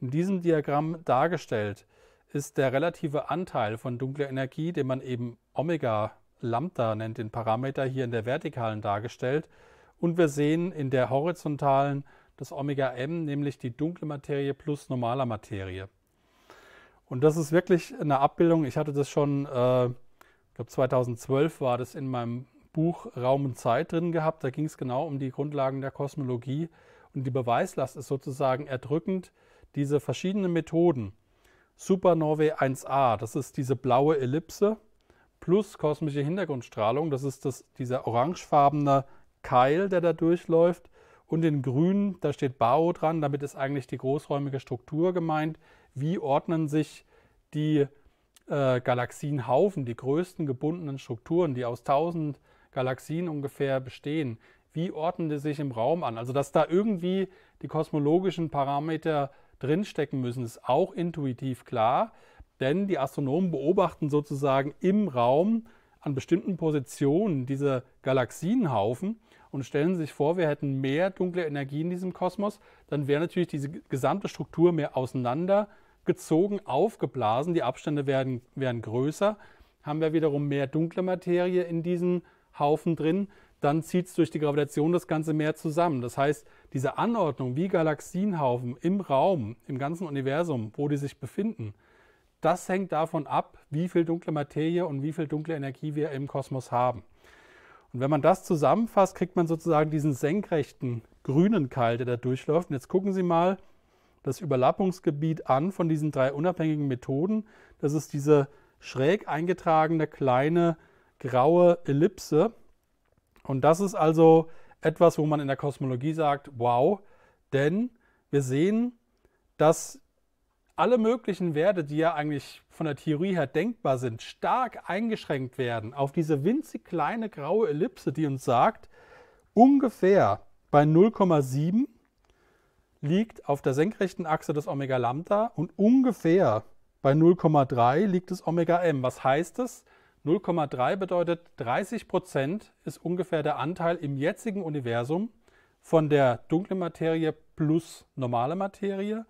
In diesem Diagramm dargestellt ist der relative Anteil von dunkler Energie, den man eben Omega Lambda nennt, den Parameter hier in der vertikalen dargestellt. Und wir sehen in der horizontalen das Omega M, nämlich die dunkle Materie plus normaler Materie. Und das ist wirklich eine Abbildung. Ich hatte das schon, äh, ich glaube 2012 war das in meinem Buch Raum und Zeit drin gehabt. Da ging es genau um die Grundlagen der Kosmologie. Und die Beweislast ist sozusagen erdrückend. Diese verschiedenen Methoden, Supernovae 1a, das ist diese blaue Ellipse, plus kosmische Hintergrundstrahlung, das ist das, dieser orangefarbene Keil, der da durchläuft, und in grün, da steht Bau dran, damit ist eigentlich die großräumige Struktur gemeint. Wie ordnen sich die äh, Galaxienhaufen, die größten gebundenen Strukturen, die aus 1000 Galaxien ungefähr bestehen, wie ordnen die sich im Raum an? Also, dass da irgendwie die kosmologischen Parameter drinstecken müssen, ist auch intuitiv klar, denn die Astronomen beobachten sozusagen im Raum an bestimmten Positionen diese Galaxienhaufen und stellen Sie sich vor, wir hätten mehr dunkle Energie in diesem Kosmos, dann wäre natürlich diese gesamte Struktur mehr auseinandergezogen, aufgeblasen, die Abstände wären, werden größer, haben wir wiederum mehr dunkle Materie in diesem Haufen drin, dann zieht es durch die Gravitation das Ganze mehr zusammen. Das heißt, diese Anordnung, wie Galaxienhaufen im Raum, im ganzen Universum, wo die sich befinden, das hängt davon ab, wie viel dunkle Materie und wie viel dunkle Energie wir im Kosmos haben. Und wenn man das zusammenfasst, kriegt man sozusagen diesen senkrechten grünen Keil, der da durchläuft. Und jetzt gucken Sie mal das Überlappungsgebiet an von diesen drei unabhängigen Methoden. Das ist diese schräg eingetragene kleine graue Ellipse. Und das ist also etwas, wo man in der Kosmologie sagt, wow, denn wir sehen, dass alle möglichen Werte, die ja eigentlich von der Theorie her denkbar sind, stark eingeschränkt werden auf diese winzig kleine graue Ellipse, die uns sagt, ungefähr bei 0,7 liegt auf der senkrechten Achse das Omega Lambda und ungefähr bei 0,3 liegt das Omega M. Was heißt das? 0,3 bedeutet 30 Prozent ist ungefähr der Anteil im jetzigen Universum von der dunklen Materie plus normale Materie.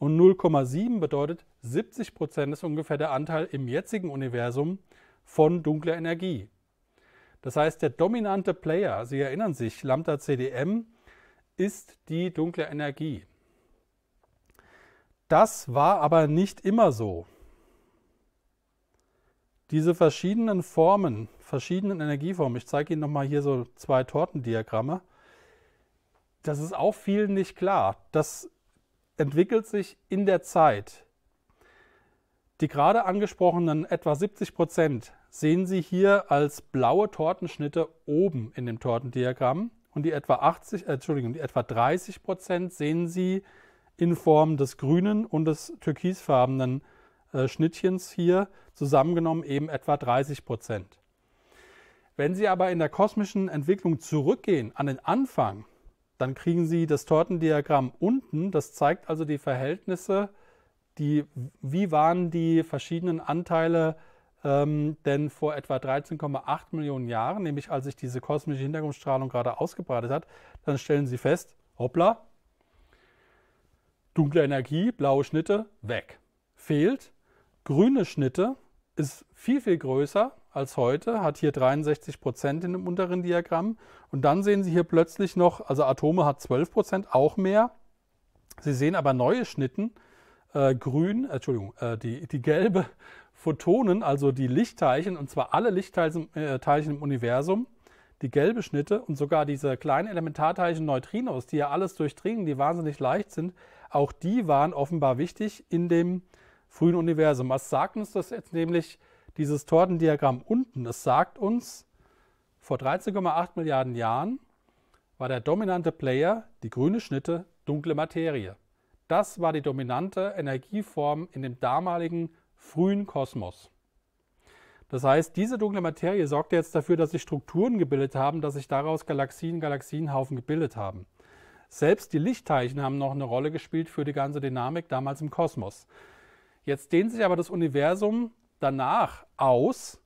Und 0,7 bedeutet, 70 Prozent ist ungefähr der Anteil im jetzigen Universum von dunkler Energie. Das heißt, der dominante Player, Sie erinnern sich, Lambda CDM, ist die dunkle Energie. Das war aber nicht immer so. Diese verschiedenen Formen, verschiedenen Energieformen, ich zeige Ihnen nochmal hier so zwei Tortendiagramme, das ist auch vielen nicht klar. Das entwickelt sich in der Zeit. Die gerade angesprochenen etwa 70 Prozent sehen Sie hier als blaue Tortenschnitte oben in dem Tortendiagramm und die etwa 80, äh, Entschuldigung, die etwa 30 Prozent sehen Sie in Form des grünen und des türkisfarbenen äh, Schnittchens hier zusammengenommen eben etwa 30 Prozent. Wenn Sie aber in der kosmischen Entwicklung zurückgehen an den Anfang, dann kriegen Sie das Tortendiagramm unten. Das zeigt also die Verhältnisse, die, wie waren die verschiedenen Anteile ähm, denn vor etwa 13,8 Millionen Jahren, nämlich als sich diese kosmische Hintergrundstrahlung gerade ausgebreitet hat. Dann stellen Sie fest, hoppla, dunkle Energie, blaue Schnitte, weg. Fehlt. Grüne Schnitte ist viel, viel größer als heute, hat hier 63 Prozent in dem unteren Diagramm. Und dann sehen Sie hier plötzlich noch, also Atome hat 12 Prozent, auch mehr. Sie sehen aber neue Schnitten, äh, grün, äh, Entschuldigung, äh, die, die gelbe <laughs> Photonen, also die Lichtteilchen, und zwar alle Lichtteilchen äh, im Universum, die gelbe Schnitte und sogar diese kleinen Elementarteilchen Neutrinos, die ja alles durchdringen, die wahnsinnig leicht sind, auch die waren offenbar wichtig in dem frühen Universum. Was sagt uns das jetzt nämlich? dieses Tortendiagramm unten, das sagt uns, vor 13,8 Milliarden Jahren war der dominante Player die grüne Schnitte dunkle Materie. Das war die dominante Energieform in dem damaligen frühen Kosmos. Das heißt, diese dunkle Materie sorgte jetzt dafür, dass sich Strukturen gebildet haben, dass sich daraus Galaxien, Galaxienhaufen gebildet haben. Selbst die Lichtteilchen haben noch eine Rolle gespielt für die ganze Dynamik damals im Kosmos. Jetzt dehnt sich aber das Universum danach aus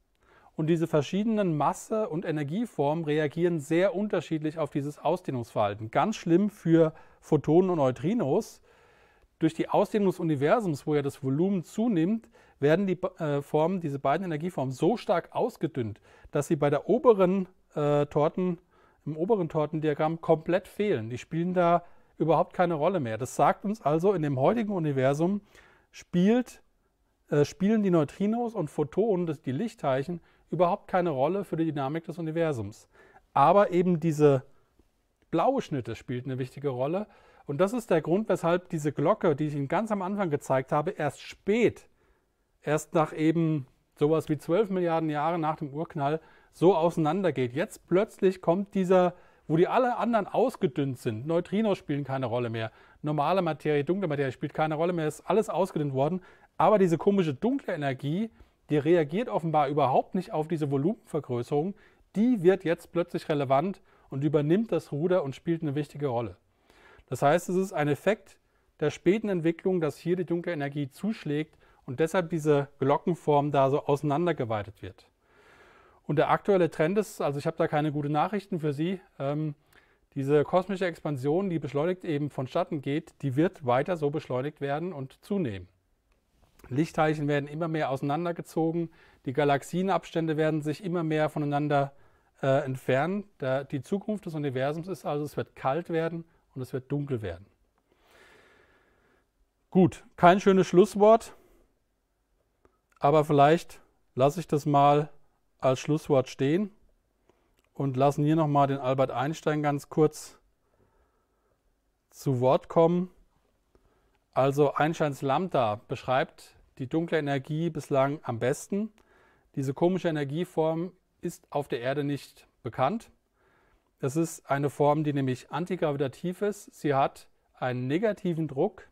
und diese verschiedenen Masse- und Energieformen reagieren sehr unterschiedlich auf dieses Ausdehnungsverhalten. Ganz schlimm für Photonen und Neutrinos. Durch die Ausdehnung des Universums, wo ja das Volumen zunimmt, werden die äh, Formen, diese beiden Energieformen, so stark ausgedünnt, dass sie bei der oberen äh, Torten, im oberen Tortendiagramm komplett fehlen. Die spielen da überhaupt keine Rolle mehr. Das sagt uns also, in dem heutigen Universum spielt äh, spielen die Neutrinos und Photonen, das, die Lichtteilchen, überhaupt keine Rolle für die Dynamik des Universums. Aber eben diese blaue Schnitte spielt eine wichtige Rolle. Und das ist der Grund, weshalb diese Glocke, die ich Ihnen ganz am Anfang gezeigt habe, erst spät, erst nach eben sowas wie 12 Milliarden Jahren nach dem Urknall, so auseinandergeht. Jetzt plötzlich kommt dieser, wo die alle anderen ausgedünnt sind. Neutrinos spielen keine Rolle mehr. Normale Materie, dunkle Materie spielt keine Rolle mehr. Ist alles ausgedünnt worden. Aber diese komische dunkle Energie, die reagiert offenbar überhaupt nicht auf diese Volumenvergrößerung, die wird jetzt plötzlich relevant und übernimmt das Ruder und spielt eine wichtige Rolle. Das heißt, es ist ein Effekt der späten Entwicklung, dass hier die dunkle Energie zuschlägt und deshalb diese Glockenform da so auseinandergeweitet wird. Und der aktuelle Trend ist, also ich habe da keine guten Nachrichten für Sie, ähm, diese kosmische Expansion, die beschleunigt eben vonstatten geht, die wird weiter so beschleunigt werden und zunehmen. Lichtteilchen werden immer mehr auseinandergezogen, die Galaxienabstände werden sich immer mehr voneinander äh, entfernen. Da die Zukunft des Universums ist also, es wird kalt werden und es wird dunkel werden. Gut, kein schönes Schlusswort, aber vielleicht lasse ich das mal als Schlusswort stehen und lassen hier nochmal den Albert Einstein ganz kurz zu Wort kommen. Also Einsteins Lambda beschreibt die dunkle Energie bislang am besten. Diese komische Energieform ist auf der Erde nicht bekannt. Es ist eine Form, die nämlich antigravitativ ist. Sie hat einen negativen Druck.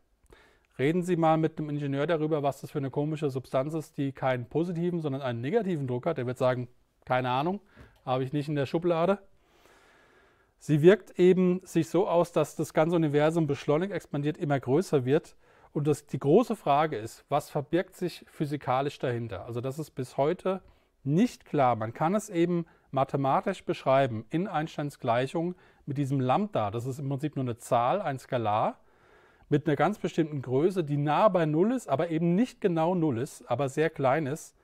Reden Sie mal mit einem Ingenieur darüber, was das für eine komische Substanz ist, die keinen positiven, sondern einen negativen Druck hat. Der wird sagen, keine Ahnung, habe ich nicht in der Schublade. Sie wirkt eben sich so aus, dass das ganze Universum beschleunigt expandiert, immer größer wird. Und das, die große Frage ist, was verbirgt sich physikalisch dahinter? Also das ist bis heute nicht klar. Man kann es eben mathematisch beschreiben in Einsteins Gleichung mit diesem Lambda. Das ist im Prinzip nur eine Zahl, ein Skalar mit einer ganz bestimmten Größe, die nah bei Null ist, aber eben nicht genau Null ist, aber sehr klein ist,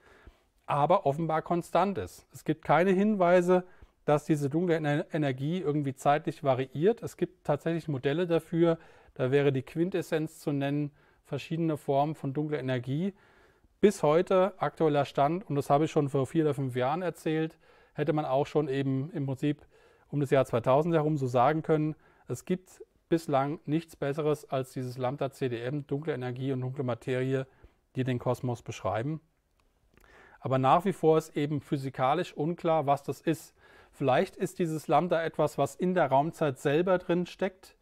aber offenbar konstant ist. Es gibt keine Hinweise dass diese dunkle Energie irgendwie zeitlich variiert. Es gibt tatsächlich Modelle dafür, da wäre die Quintessenz zu nennen, verschiedene Formen von dunkler Energie. Bis heute, aktueller Stand, und das habe ich schon vor vier oder fünf Jahren erzählt, hätte man auch schon eben im Prinzip um das Jahr 2000 herum so sagen können, es gibt bislang nichts Besseres als dieses Lambda CDM, dunkle Energie und dunkle Materie, die den Kosmos beschreiben. Aber nach wie vor ist eben physikalisch unklar, was das ist. Vielleicht ist dieses Lambda etwas, was in der Raumzeit selber drin steckt,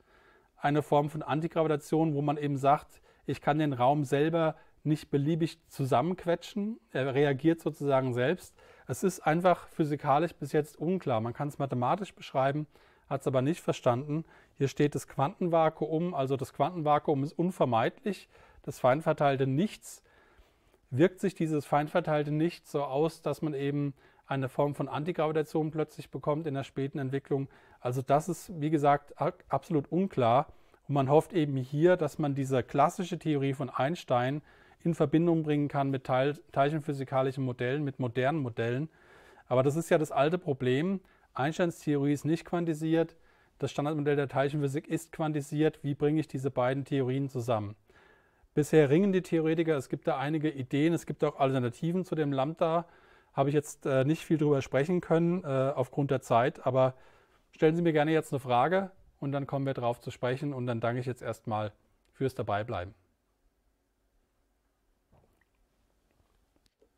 eine Form von Antigravitation, wo man eben sagt, ich kann den Raum selber nicht beliebig zusammenquetschen, er reagiert sozusagen selbst. Es ist einfach physikalisch bis jetzt unklar. Man kann es mathematisch beschreiben, hat es aber nicht verstanden. Hier steht das Quantenvakuum, also das Quantenvakuum ist unvermeidlich. Das feinverteilte Nichts wirkt sich dieses feinverteilte Nichts so aus, dass man eben eine Form von Antigravitation plötzlich bekommt in der späten Entwicklung. Also das ist, wie gesagt, absolut unklar. Und man hofft eben hier, dass man diese klassische Theorie von Einstein in Verbindung bringen kann mit teilchenphysikalischen Modellen, mit modernen Modellen. Aber das ist ja das alte Problem. Einsteins Theorie ist nicht quantisiert. Das Standardmodell der Teilchenphysik ist quantisiert. Wie bringe ich diese beiden Theorien zusammen? Bisher ringen die Theoretiker. Es gibt da einige Ideen. Es gibt auch Alternativen zu dem Lambda. Habe ich jetzt äh, nicht viel drüber sprechen können äh, aufgrund der Zeit, aber stellen Sie mir gerne jetzt eine Frage und dann kommen wir drauf zu sprechen und dann danke ich jetzt erstmal fürs Dabeibleiben.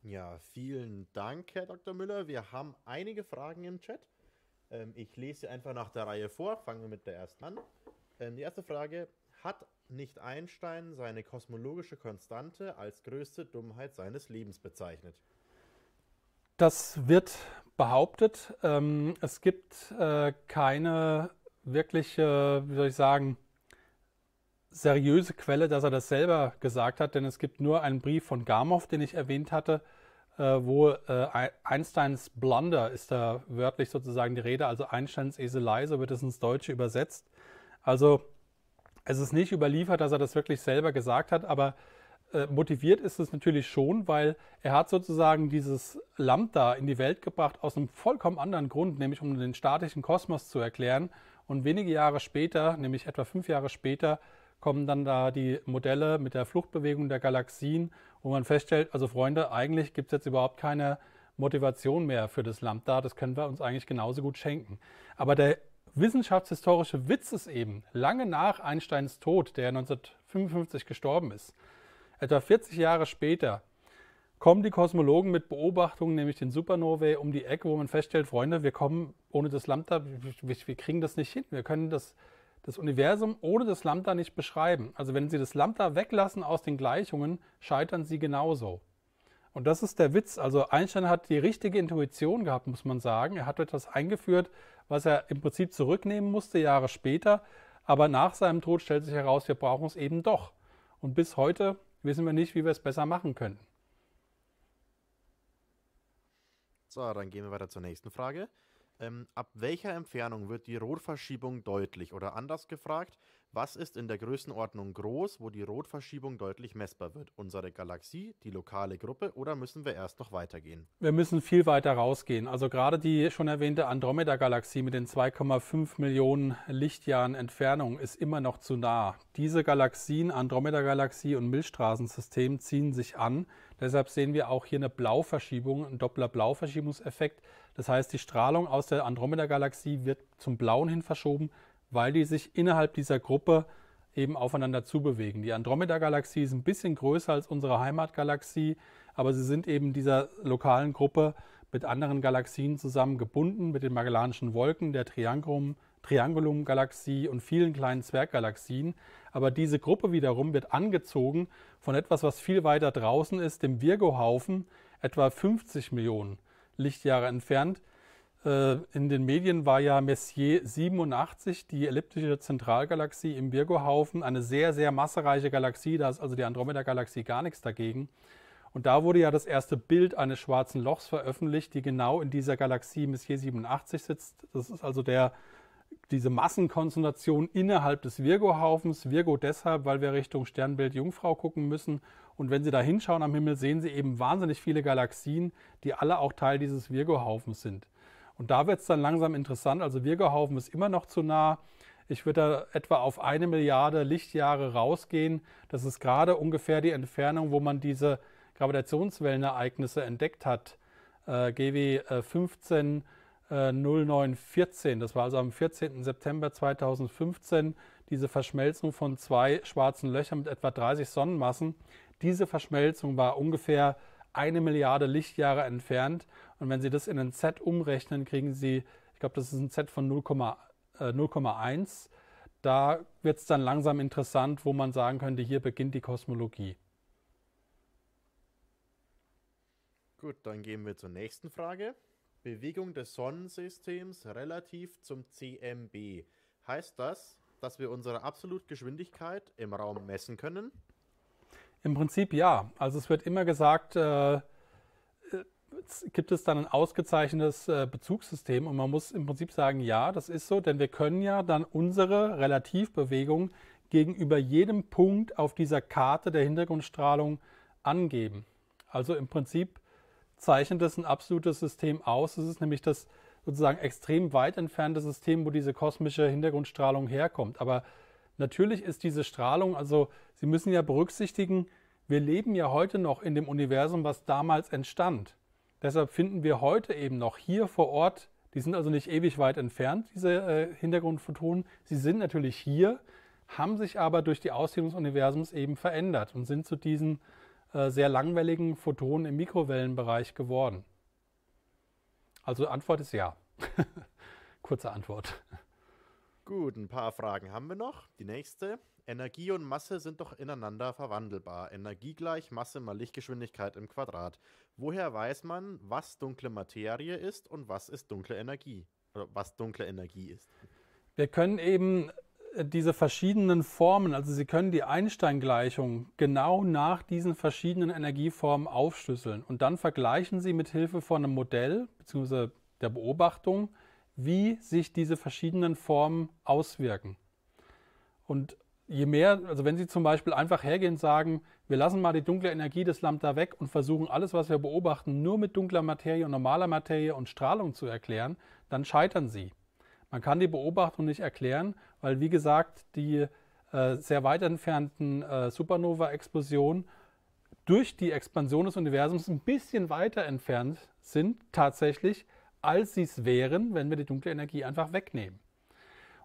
Ja, vielen Dank, Herr Dr. Müller. Wir haben einige Fragen im Chat. Ähm, ich lese sie einfach nach der Reihe vor. Fangen wir mit der ersten an. Ähm, die erste Frage: Hat nicht Einstein seine kosmologische Konstante als größte Dummheit seines Lebens bezeichnet? Das wird behauptet. Ähm, es gibt äh, keine wirkliche, wie soll ich sagen, seriöse Quelle, dass er das selber gesagt hat, denn es gibt nur einen Brief von Gamow, den ich erwähnt hatte, äh, wo äh, Einsteins Blunder ist da wörtlich sozusagen die Rede, also Einsteins Eselei, so wird es ins Deutsche übersetzt. Also es ist nicht überliefert, dass er das wirklich selber gesagt hat, aber äh, motiviert ist es natürlich schon, weil er hat sozusagen dieses Lambda in die Welt gebracht aus einem vollkommen anderen Grund, nämlich um den statischen Kosmos zu erklären. Und wenige Jahre später, nämlich etwa fünf Jahre später, kommen dann da die Modelle mit der Fluchtbewegung der Galaxien, wo man feststellt, also Freunde, eigentlich gibt es jetzt überhaupt keine Motivation mehr für das Lambda, das können wir uns eigentlich genauso gut schenken. Aber der wissenschaftshistorische Witz ist eben, lange nach Einsteins Tod, der 1955 gestorben ist, Etwa 40 Jahre später kommen die Kosmologen mit Beobachtungen, nämlich den Supernovae, um die Ecke, wo man feststellt, Freunde, wir kommen ohne das Lambda, wir, kriegen das nicht hin. Wir können das, das Universum ohne das Lambda nicht beschreiben. Also wenn Sie das Lambda weglassen aus den Gleichungen, scheitern Sie genauso. Und das ist der Witz. Also Einstein hat die richtige Intuition gehabt, muss man sagen. Er hat etwas eingeführt, was er im Prinzip zurücknehmen musste Jahre später. Aber nach seinem Tod stellt sich heraus, wir brauchen es eben doch. Und bis heute wissen wir nicht, wie wir es besser machen könnten. So, dann gehen wir weiter zur nächsten Frage. Ähm, ab welcher Entfernung wird die Rotverschiebung deutlich? Oder anders gefragt, was ist in der Größenordnung groß, wo die Rotverschiebung deutlich messbar wird? Unsere Galaxie, die lokale Gruppe oder müssen wir erst noch weitergehen? Wir müssen viel weiter rausgehen. Also gerade die schon erwähnte Andromeda-Galaxie mit den 2,5 Millionen Lichtjahren Entfernung ist immer noch zu nah. Diese Galaxien, Andromeda-Galaxie und Milchstraßensystem ziehen sich an. Deshalb sehen wir auch hier eine Blauverschiebung, ein Doppler-Blauverschiebungseffekt. Das heißt, die Strahlung aus der Andromeda-Galaxie wird zum Blauen hin verschoben, weil die sich innerhalb dieser Gruppe eben aufeinander zubewegen. Die Andromeda-Galaxie ist ein bisschen größer als unsere Heimatgalaxie, aber sie sind eben dieser lokalen Gruppe mit anderen Galaxien zusammen gebunden, mit den Magellanischen Wolken, der Triangulum, Triangulum-Galaxie und vielen kleinen Zwerggalaxien. Aber diese Gruppe wiederum wird angezogen von etwas, was viel weiter draußen ist, dem Virgo-Haufen, etwa 50 Millionen Lichtjahre entfernt, äh, in den Medien war ja Messier 87, die elliptische Zentralgalaxie im Virgo-Haufen, eine sehr, sehr massereiche Galaxie. Da ist also die Andromeda-Galaxie gar nichts dagegen. Und da wurde ja das erste Bild eines schwarzen Lochs veröffentlicht, die genau in dieser Galaxie Messier 87 sitzt. Das ist also der, diese Massenkonzentration innerhalb des Virgo-Haufens. Virgo deshalb, weil wir Richtung Sternbild Jungfrau gucken müssen. Und wenn Sie da hinschauen am Himmel, sehen Sie eben wahnsinnig viele Galaxien, die alle auch Teil dieses Virgo-Haufens sind. Und da wird es dann langsam interessant. Also Virgehaufen ist immer noch zu nah. Ich würde da etwa auf eine Milliarde Lichtjahre rausgehen. Das ist gerade ungefähr die Entfernung, wo man diese Gravitationswellenereignisse entdeckt hat. Äh, GW 15 0914. Das war also am 14. September 2015 diese Verschmelzung von zwei schwarzen Löchern mit etwa 30 Sonnenmassen. Diese Verschmelzung war ungefähr eine Milliarde Lichtjahre entfernt und wenn Sie das in ein Z umrechnen, kriegen Sie, ich glaube, das ist ein Z von 0,1. Äh, da wird es dann langsam interessant, wo man sagen könnte, hier beginnt die Kosmologie. Gut, dann gehen wir zur nächsten Frage. Bewegung des Sonnensystems relativ zum CMB. Heißt das, dass wir unsere Absolutgeschwindigkeit im Raum messen können? Im Prinzip ja. Also es wird immer gesagt, äh, gibt es dann ein ausgezeichnetes äh, Bezugssystem und man muss im Prinzip sagen, ja, das ist so, denn wir können ja dann unsere Relativbewegung gegenüber jedem Punkt auf dieser Karte der Hintergrundstrahlung angeben. Also im Prinzip zeichnet es ein absolutes System aus. Es ist nämlich das sozusagen extrem weit entfernte System, wo diese kosmische Hintergrundstrahlung herkommt. Aber natürlich ist diese Strahlung, also Sie müssen ja berücksichtigen, wir leben ja heute noch in dem Universum, was damals entstand. Deshalb finden wir heute eben noch hier vor Ort, die sind also nicht ewig weit entfernt, diese äh, Hintergrundphotonen. Sie sind natürlich hier, haben sich aber durch die Ausdehnung des Universums eben verändert und sind zu diesen äh, sehr langwelligen Photonen im Mikrowellenbereich geworden. Also Antwort ist ja. <laughs> Kurze Antwort. Gut, ein paar Fragen haben wir noch. Die nächste. Energie und Masse sind doch ineinander verwandelbar. Energie gleich Masse mal Lichtgeschwindigkeit im Quadrat. Woher weiß man, was dunkle Materie ist und was ist dunkle Energie? Oder was dunkle Energie ist? Wir können eben äh, diese verschiedenen Formen, also Sie können die Einstein-Gleichung genau nach diesen verschiedenen Energieformen aufschlüsseln und dann vergleichen Sie mit Hilfe von einem Modell bzw. der Beobachtung wie sich diese verschiedenen Formen auswirken. Und je mehr, also wenn Sie zum Beispiel einfach hergehen und sagen, wir lassen mal die dunkle Energie des Lambda weg und versuchen alles, was wir beobachten, nur mit dunkler Materie und normaler Materie und Strahlung zu erklären, dann scheitern Sie. Man kann die Beobachtung nicht erklären, weil wie gesagt, die äh, sehr weit entfernten äh, Supernova-Explosionen durch die Expansion des Universums ein bisschen weiter entfernt sind tatsächlich als sie es wären, wenn wir die dunkle Energie einfach wegnehmen.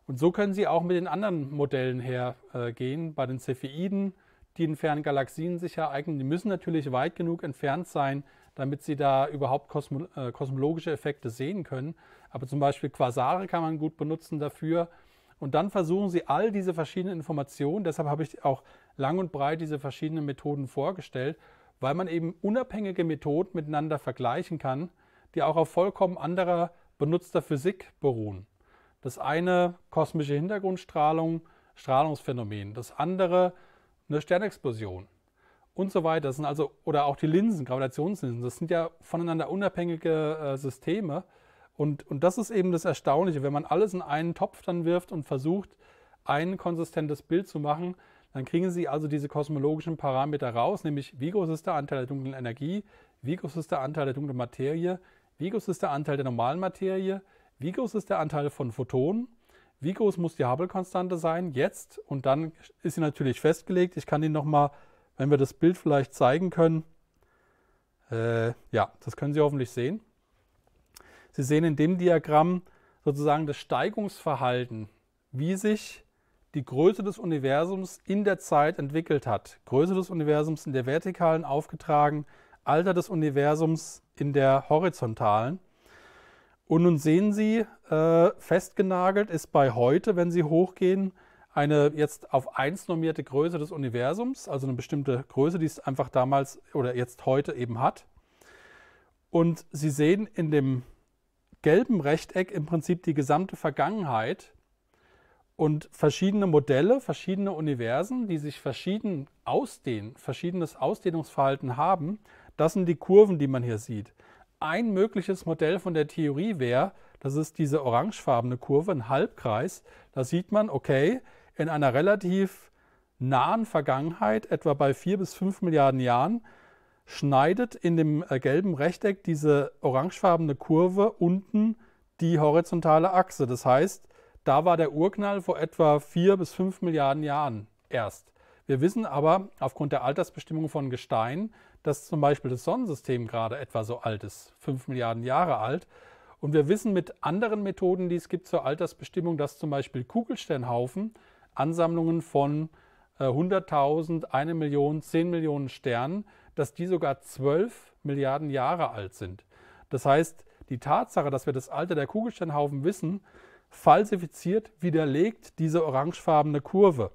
Und so können sie auch mit den anderen Modellen hergehen, äh, bei den Cepheiden, die in fernen Galaxien sich ereignen. Die müssen natürlich weit genug entfernt sein, damit sie da überhaupt kosmo äh, kosmologische Effekte sehen können. Aber zum Beispiel Quasare kann man gut benutzen dafür. Und dann versuchen sie all diese verschiedenen Informationen, deshalb habe ich auch lang und breit diese verschiedenen Methoden vorgestellt, weil man eben unabhängige Methoden miteinander vergleichen kann die auch auf vollkommen anderer benutzter Physik beruhen. Das eine kosmische Hintergrundstrahlung, Strahlungsphänomen, das andere eine Sternexplosion und so weiter. Das sind also, oder auch die Linsen, Gravitationslinsen, das sind ja voneinander unabhängige äh, Systeme. Und, und das ist eben das Erstaunliche, wenn man alles in einen Topf dann wirft und versucht, ein konsistentes Bild zu machen, dann kriegen Sie also diese kosmologischen Parameter raus, nämlich wie groß ist der Anteil der dunklen Energie, wie groß ist der Anteil der dunklen Materie, wie groß ist der Anteil der normalen Materie? Wie groß ist der Anteil von Photonen? Wie groß muss die Hubble-Konstante sein jetzt? Und dann ist sie natürlich festgelegt. Ich kann Ihnen nochmal, wenn wir das Bild vielleicht zeigen können, äh, ja, das können Sie hoffentlich sehen. Sie sehen in dem Diagramm sozusagen das Steigungsverhalten, wie sich die Größe des Universums in der Zeit entwickelt hat. Größe des Universums in der vertikalen aufgetragen, Alter des Universums in der horizontalen. Und nun sehen Sie, äh, festgenagelt ist bei heute, wenn Sie hochgehen, eine jetzt auf 1 normierte Größe des Universums, also eine bestimmte Größe, die es einfach damals oder jetzt heute eben hat. Und Sie sehen in dem gelben Rechteck im Prinzip die gesamte Vergangenheit und verschiedene Modelle, verschiedene Universen, die sich verschieden ausdehnen, verschiedenes Ausdehnungsverhalten haben das sind die Kurven, die man hier sieht. Ein mögliches Modell von der Theorie wäre, das ist diese orangefarbene Kurve, ein Halbkreis. Da sieht man, okay, in einer relativ nahen Vergangenheit, etwa bei 4 bis 5 Milliarden Jahren, schneidet in dem äh, gelben Rechteck diese orangefarbene Kurve unten die horizontale Achse. Das heißt, da war der Urknall vor etwa 4 bis 5 Milliarden Jahren erst. Wir wissen aber aufgrund der Altersbestimmung von Gestein, dass zum Beispiel das Sonnensystem gerade etwa so alt ist, 5 Milliarden Jahre alt. Und wir wissen mit anderen Methoden, die es gibt zur Altersbestimmung, dass zum Beispiel Kugelsternhaufen Ansammlungen von 100.000, äh, 1 Million, 10 Millionen Sternen, dass die sogar 12 Milliarden Jahre alt sind. Das heißt, die Tatsache, dass wir das Alter der Kugelsternhaufen wissen, falsifiziert, widerlegt diese orangefarbene Kurve.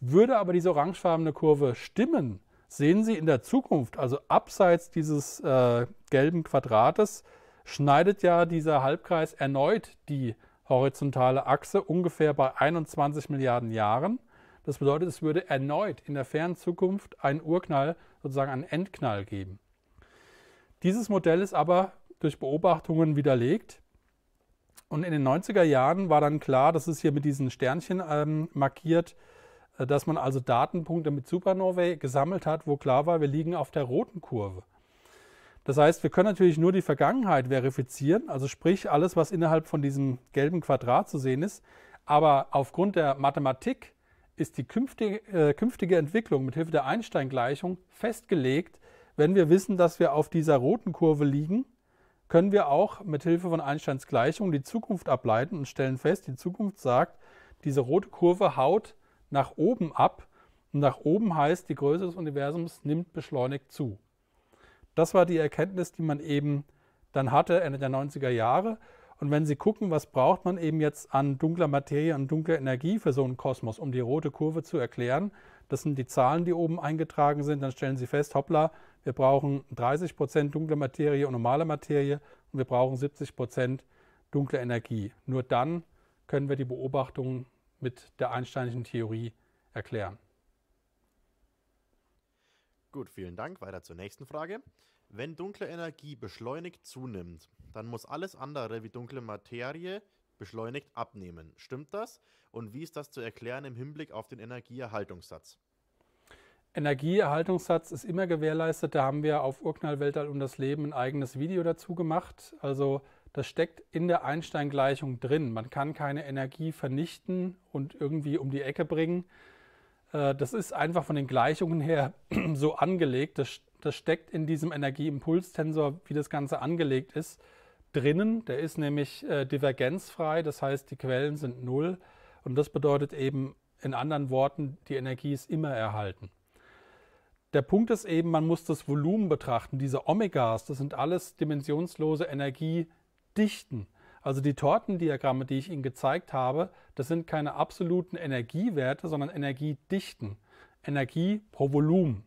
Würde aber diese orangefarbene Kurve stimmen, Sehen Sie in der Zukunft, also abseits dieses äh, gelben Quadrates, schneidet ja dieser Halbkreis erneut die horizontale Achse ungefähr bei 21 Milliarden Jahren. Das bedeutet, es würde erneut in der fernen Zukunft einen Urknall, sozusagen einen Endknall geben. Dieses Modell ist aber durch Beobachtungen widerlegt. Und in den 90er Jahren war dann klar, dass es hier mit diesen Sternchen ähm, markiert, äh, dass man also Datenpunkte mit Supernovae gesammelt hat, wo klar war, wir liegen auf der roten Kurve. Das heißt, wir können natürlich nur die Vergangenheit verifizieren, also sprich alles, was innerhalb von diesem gelben Quadrat zu sehen ist. Aber aufgrund der Mathematik ist die künftige, äh, künftige Entwicklung mit Hilfe der Einstein-Gleichung festgelegt. Wenn wir wissen, dass wir auf dieser roten Kurve liegen, können wir auch mit Hilfe von Einsteins Gleichung die Zukunft ableiten und stellen fest, die Zukunft sagt, diese rote Kurve haut nach oben ab. Und nach oben heißt, die Größe des Universums nimmt beschleunigt zu. Das war die Erkenntnis, die man eben dann hatte Ende der 90er Jahre. Und wenn Sie gucken, was braucht man eben jetzt an dunkler Materie, und dunkler Energie für so einen Kosmos, um die rote Kurve zu erklären, das sind die Zahlen, die oben eingetragen sind, dann stellen Sie fest, hoppla, wir brauchen 30 Prozent dunkle Materie und normale Materie und wir brauchen 70 Prozent dunkle Energie. Nur dann können wir die Beobachtungen mit der einsteinischen Theorie erklären. Gut, vielen Dank. Weiter zur nächsten Frage. Wenn dunkle Energie beschleunigt zunimmt, dann muss alles andere wie dunkle Materie beschleunigt abnehmen. Stimmt das? Und wie ist das zu erklären im Hinblick auf den Energieerhaltungssatz? Energieerhaltungssatz ist immer gewährleistet. Da haben wir auf Urknall Weltall um das Leben ein eigenes Video dazu gemacht. Also das steckt in der Einstein-Gleichung drin. Man kann keine Energie vernichten und irgendwie um die Ecke bringen. Äh, das ist einfach von den Gleichungen her <clears throat> so angelegt. Das, das steckt in diesem Energieimpulstensor, wie das Ganze angelegt ist, drinnen. Der ist nämlich äh, divergenzfrei, das heißt, die Quellen sind null. Und das bedeutet eben in anderen Worten, die Energie ist immer erhalten. Der Punkt ist eben, man muss das Volumen betrachten. Diese Omegas, das sind alles dimensionslose Energie dichten. Also die Tortendiagramme, die ich Ihnen gezeigt habe, das sind keine absoluten Energiewerte, sondern Energiedichten, Energie pro Volumen.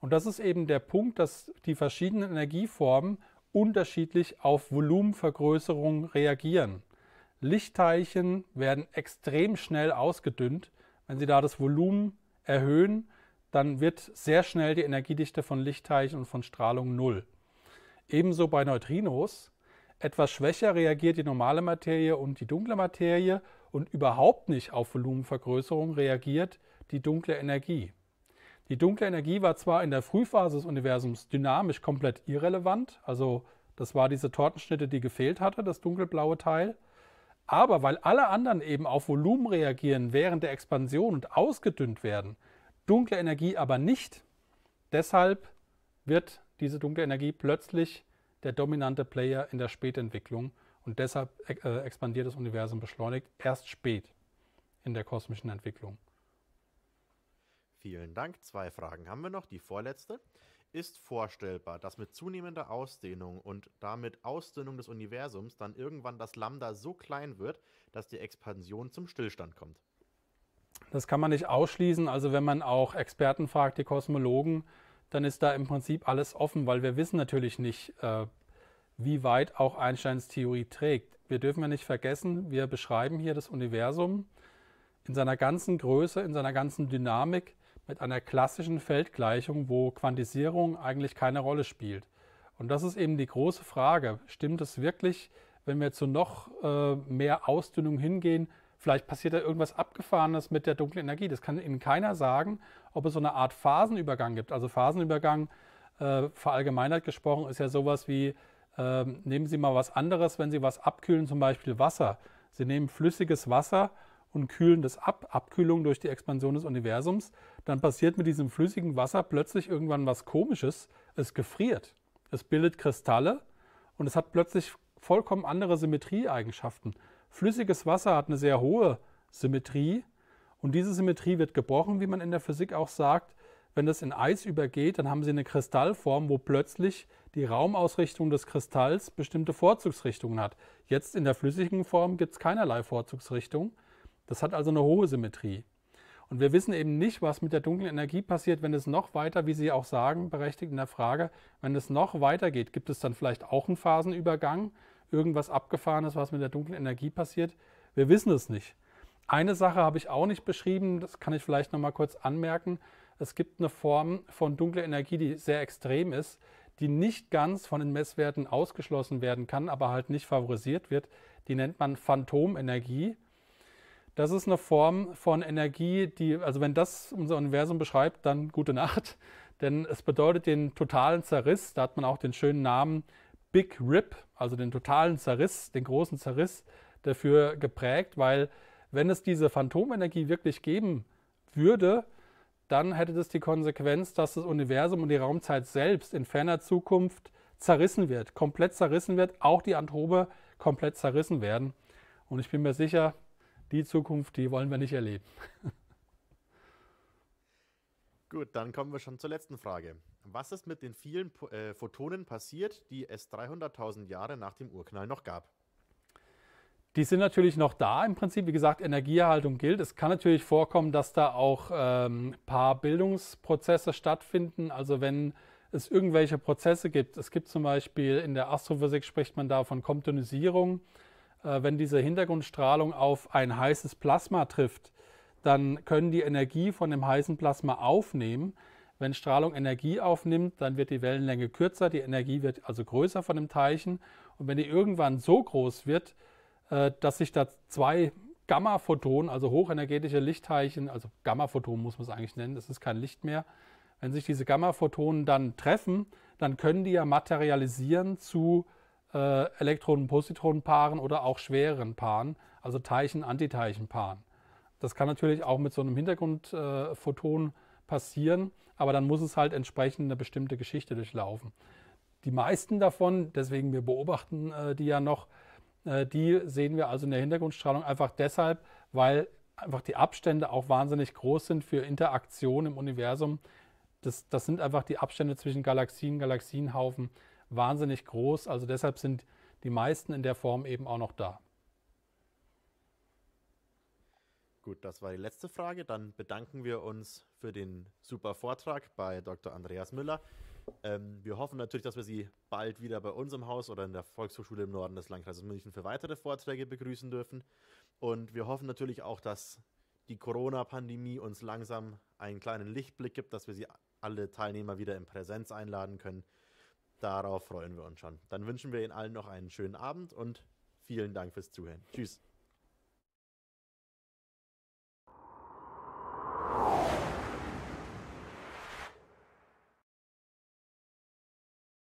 Und das ist eben der Punkt, dass die verschiedenen Energieformen unterschiedlich auf Volumenvergrößerung reagieren. Lichtteilchen werden extrem schnell ausgedünnt. Wenn Sie da das Volumen erhöhen, dann wird sehr schnell die Energiedichte von Lichtteilchen und von Strahlung null. Ebenso bei Neutrinos etwas schwächer reagiert die normale Materie und die dunkle Materie und überhaupt nicht auf Volumenvergrößerung reagiert die dunkle Energie. Die dunkle Energie war zwar in der Frühphase des Universums dynamisch komplett irrelevant, also das war diese Tortenschnitte, die gefehlt hatte, das dunkelblaue Teil, aber weil alle anderen eben auf Volumen reagieren während der Expansion und ausgedünnt werden, dunkle Energie aber nicht, deshalb wird diese dunkle Energie plötzlich der dominante Player in der Spätentwicklung und deshalb äh, expandiert das Universum beschleunigt erst spät in der kosmischen Entwicklung. Vielen Dank. Zwei Fragen haben wir noch. Die vorletzte. Ist vorstellbar, dass mit zunehmender Ausdehnung und damit Ausdünnung des Universums dann irgendwann das Lambda so klein wird, dass die Expansion zum Stillstand kommt? Das kann man nicht ausschließen. Also wenn man auch Experten fragt, die Kosmologen, dann ist da im Prinzip alles offen, weil wir wissen natürlich nicht, äh, wie weit auch Einsteins Theorie trägt. Wir dürfen ja nicht vergessen, wir beschreiben hier das Universum in seiner ganzen Größe, in seiner ganzen Dynamik mit einer klassischen Feldgleichung, wo Quantisierung eigentlich keine Rolle spielt. Und das ist eben die große Frage. Stimmt es wirklich, wenn wir zu noch äh, mehr Ausdünnung hingehen, Vielleicht passiert da irgendwas Abgefahrenes mit der dunklen Energie. Das kann Ihnen keiner sagen, ob es so eine Art Phasenübergang gibt. Also Phasenübergang, äh, verallgemeinert gesprochen, ist ja sowas wie, äh, nehmen Sie mal was anderes, wenn Sie was abkühlen, zum Beispiel Wasser. Sie nehmen flüssiges Wasser und kühlen das ab, Abkühlung durch die Expansion des Universums, dann passiert mit diesem flüssigen Wasser plötzlich irgendwann was Komisches. Es gefriert, es bildet Kristalle und es hat plötzlich vollkommen andere Symmetrieeigenschaften. Flüssiges Wasser hat eine sehr hohe Symmetrie und diese Symmetrie wird gebrochen, wie man in der Physik auch sagt. Wenn das in Eis übergeht, dann haben Sie eine Kristallform, wo plötzlich die Raumausrichtung des Kristalls bestimmte Vorzugsrichtungen hat. Jetzt in der flüssigen Form gibt es keinerlei Vorzugsrichtung. Das hat also eine hohe Symmetrie. Und wir wissen eben nicht, was mit der dunklen Energie passiert, wenn es noch weiter, wie Sie auch sagen, berechtigt in der Frage, wenn es noch weiter geht, gibt es dann vielleicht auch einen Phasenübergang, irgendwas Abgefahrenes, was mit der dunklen Energie passiert. Wir wissen es nicht. Eine Sache habe ich auch nicht beschrieben, das kann ich vielleicht noch mal kurz anmerken. Es gibt eine Form von dunkler Energie, die sehr extrem ist, die nicht ganz von den Messwerten ausgeschlossen werden kann, aber halt nicht favorisiert wird. Die nennt man Phantomenergie. Das ist eine Form von Energie, die, also wenn das unser Universum beschreibt, dann gute Nacht. Denn es bedeutet den totalen Zerriss, da hat man auch den schönen Namen Big Rip, also den totalen Zerriss, den großen Zerriss dafür geprägt, weil wenn es diese Phantomenergie wirklich geben würde, dann hätte das die Konsequenz, dass das Universum und die Raumzeit selbst in ferner Zukunft zerrissen wird, komplett zerrissen wird, auch die Antrobe komplett zerrissen werden. Und ich bin mir sicher, die Zukunft, die wollen wir nicht erleben. <laughs> Gut, dann kommen wir schon zur letzten Frage. Was ist mit den vielen äh, Photonen passiert, die es 300.000 Jahre nach dem Urknall noch gab? Die sind natürlich noch da. Im Prinzip, wie gesagt, Energieerhaltung gilt. Es kann natürlich vorkommen, dass da auch ein ähm, paar Bildungsprozesse stattfinden. Also wenn es irgendwelche Prozesse gibt. Es gibt zum Beispiel in der Astrophysik spricht man da von Komptonisierung. Äh, wenn diese Hintergrundstrahlung auf ein heißes Plasma trifft, dann können die Energie von dem heißen Plasma aufnehmen. Wenn Strahlung Energie aufnimmt, dann wird die Wellenlänge kürzer, die Energie wird also größer von dem Teilchen. Und wenn die irgendwann so groß wird, äh, dass sich da zwei Gamma-Photonen, also hochenergetische Lichtteilchen, also Gamma-Photonen muss man es eigentlich nennen, das ist kein Licht mehr, wenn sich diese Gamma-Photonen dann treffen, dann können die ja materialisieren zu äh, elektronen positronen paaren oder auch schwereren Paaren, also teilchen paaren das kann natürlich auch mit so einem Hintergrundphoton äh, passieren, aber dann muss es halt entsprechend eine bestimmte Geschichte durchlaufen. Die meisten davon, deswegen wir beobachten äh, die ja noch, äh, die sehen wir also in der Hintergrundstrahlung einfach deshalb, weil einfach die Abstände auch wahnsinnig groß sind für Interaktion im Universum. Das, das sind einfach die Abstände zwischen Galaxien, Galaxienhaufen wahnsinnig groß. Also deshalb sind die meisten in der Form eben auch noch da. Gut, das war die letzte Frage. Dann bedanken wir uns für den super Vortrag bei Dr. Andreas Müller. Ähm, wir hoffen natürlich, dass wir Sie bald wieder bei uns im Haus oder in der Volkshochschule im Norden des Landkreises München für weitere Vorträge begrüßen dürfen. Und wir hoffen natürlich auch, dass die Corona-Pandemie uns langsam einen kleinen Lichtblick gibt, dass wir Sie alle Teilnehmer wieder in Präsenz einladen können. Darauf freuen wir uns schon. Dann wünschen wir Ihnen allen noch einen schönen Abend und vielen Dank fürs Zuhören. Tschüss.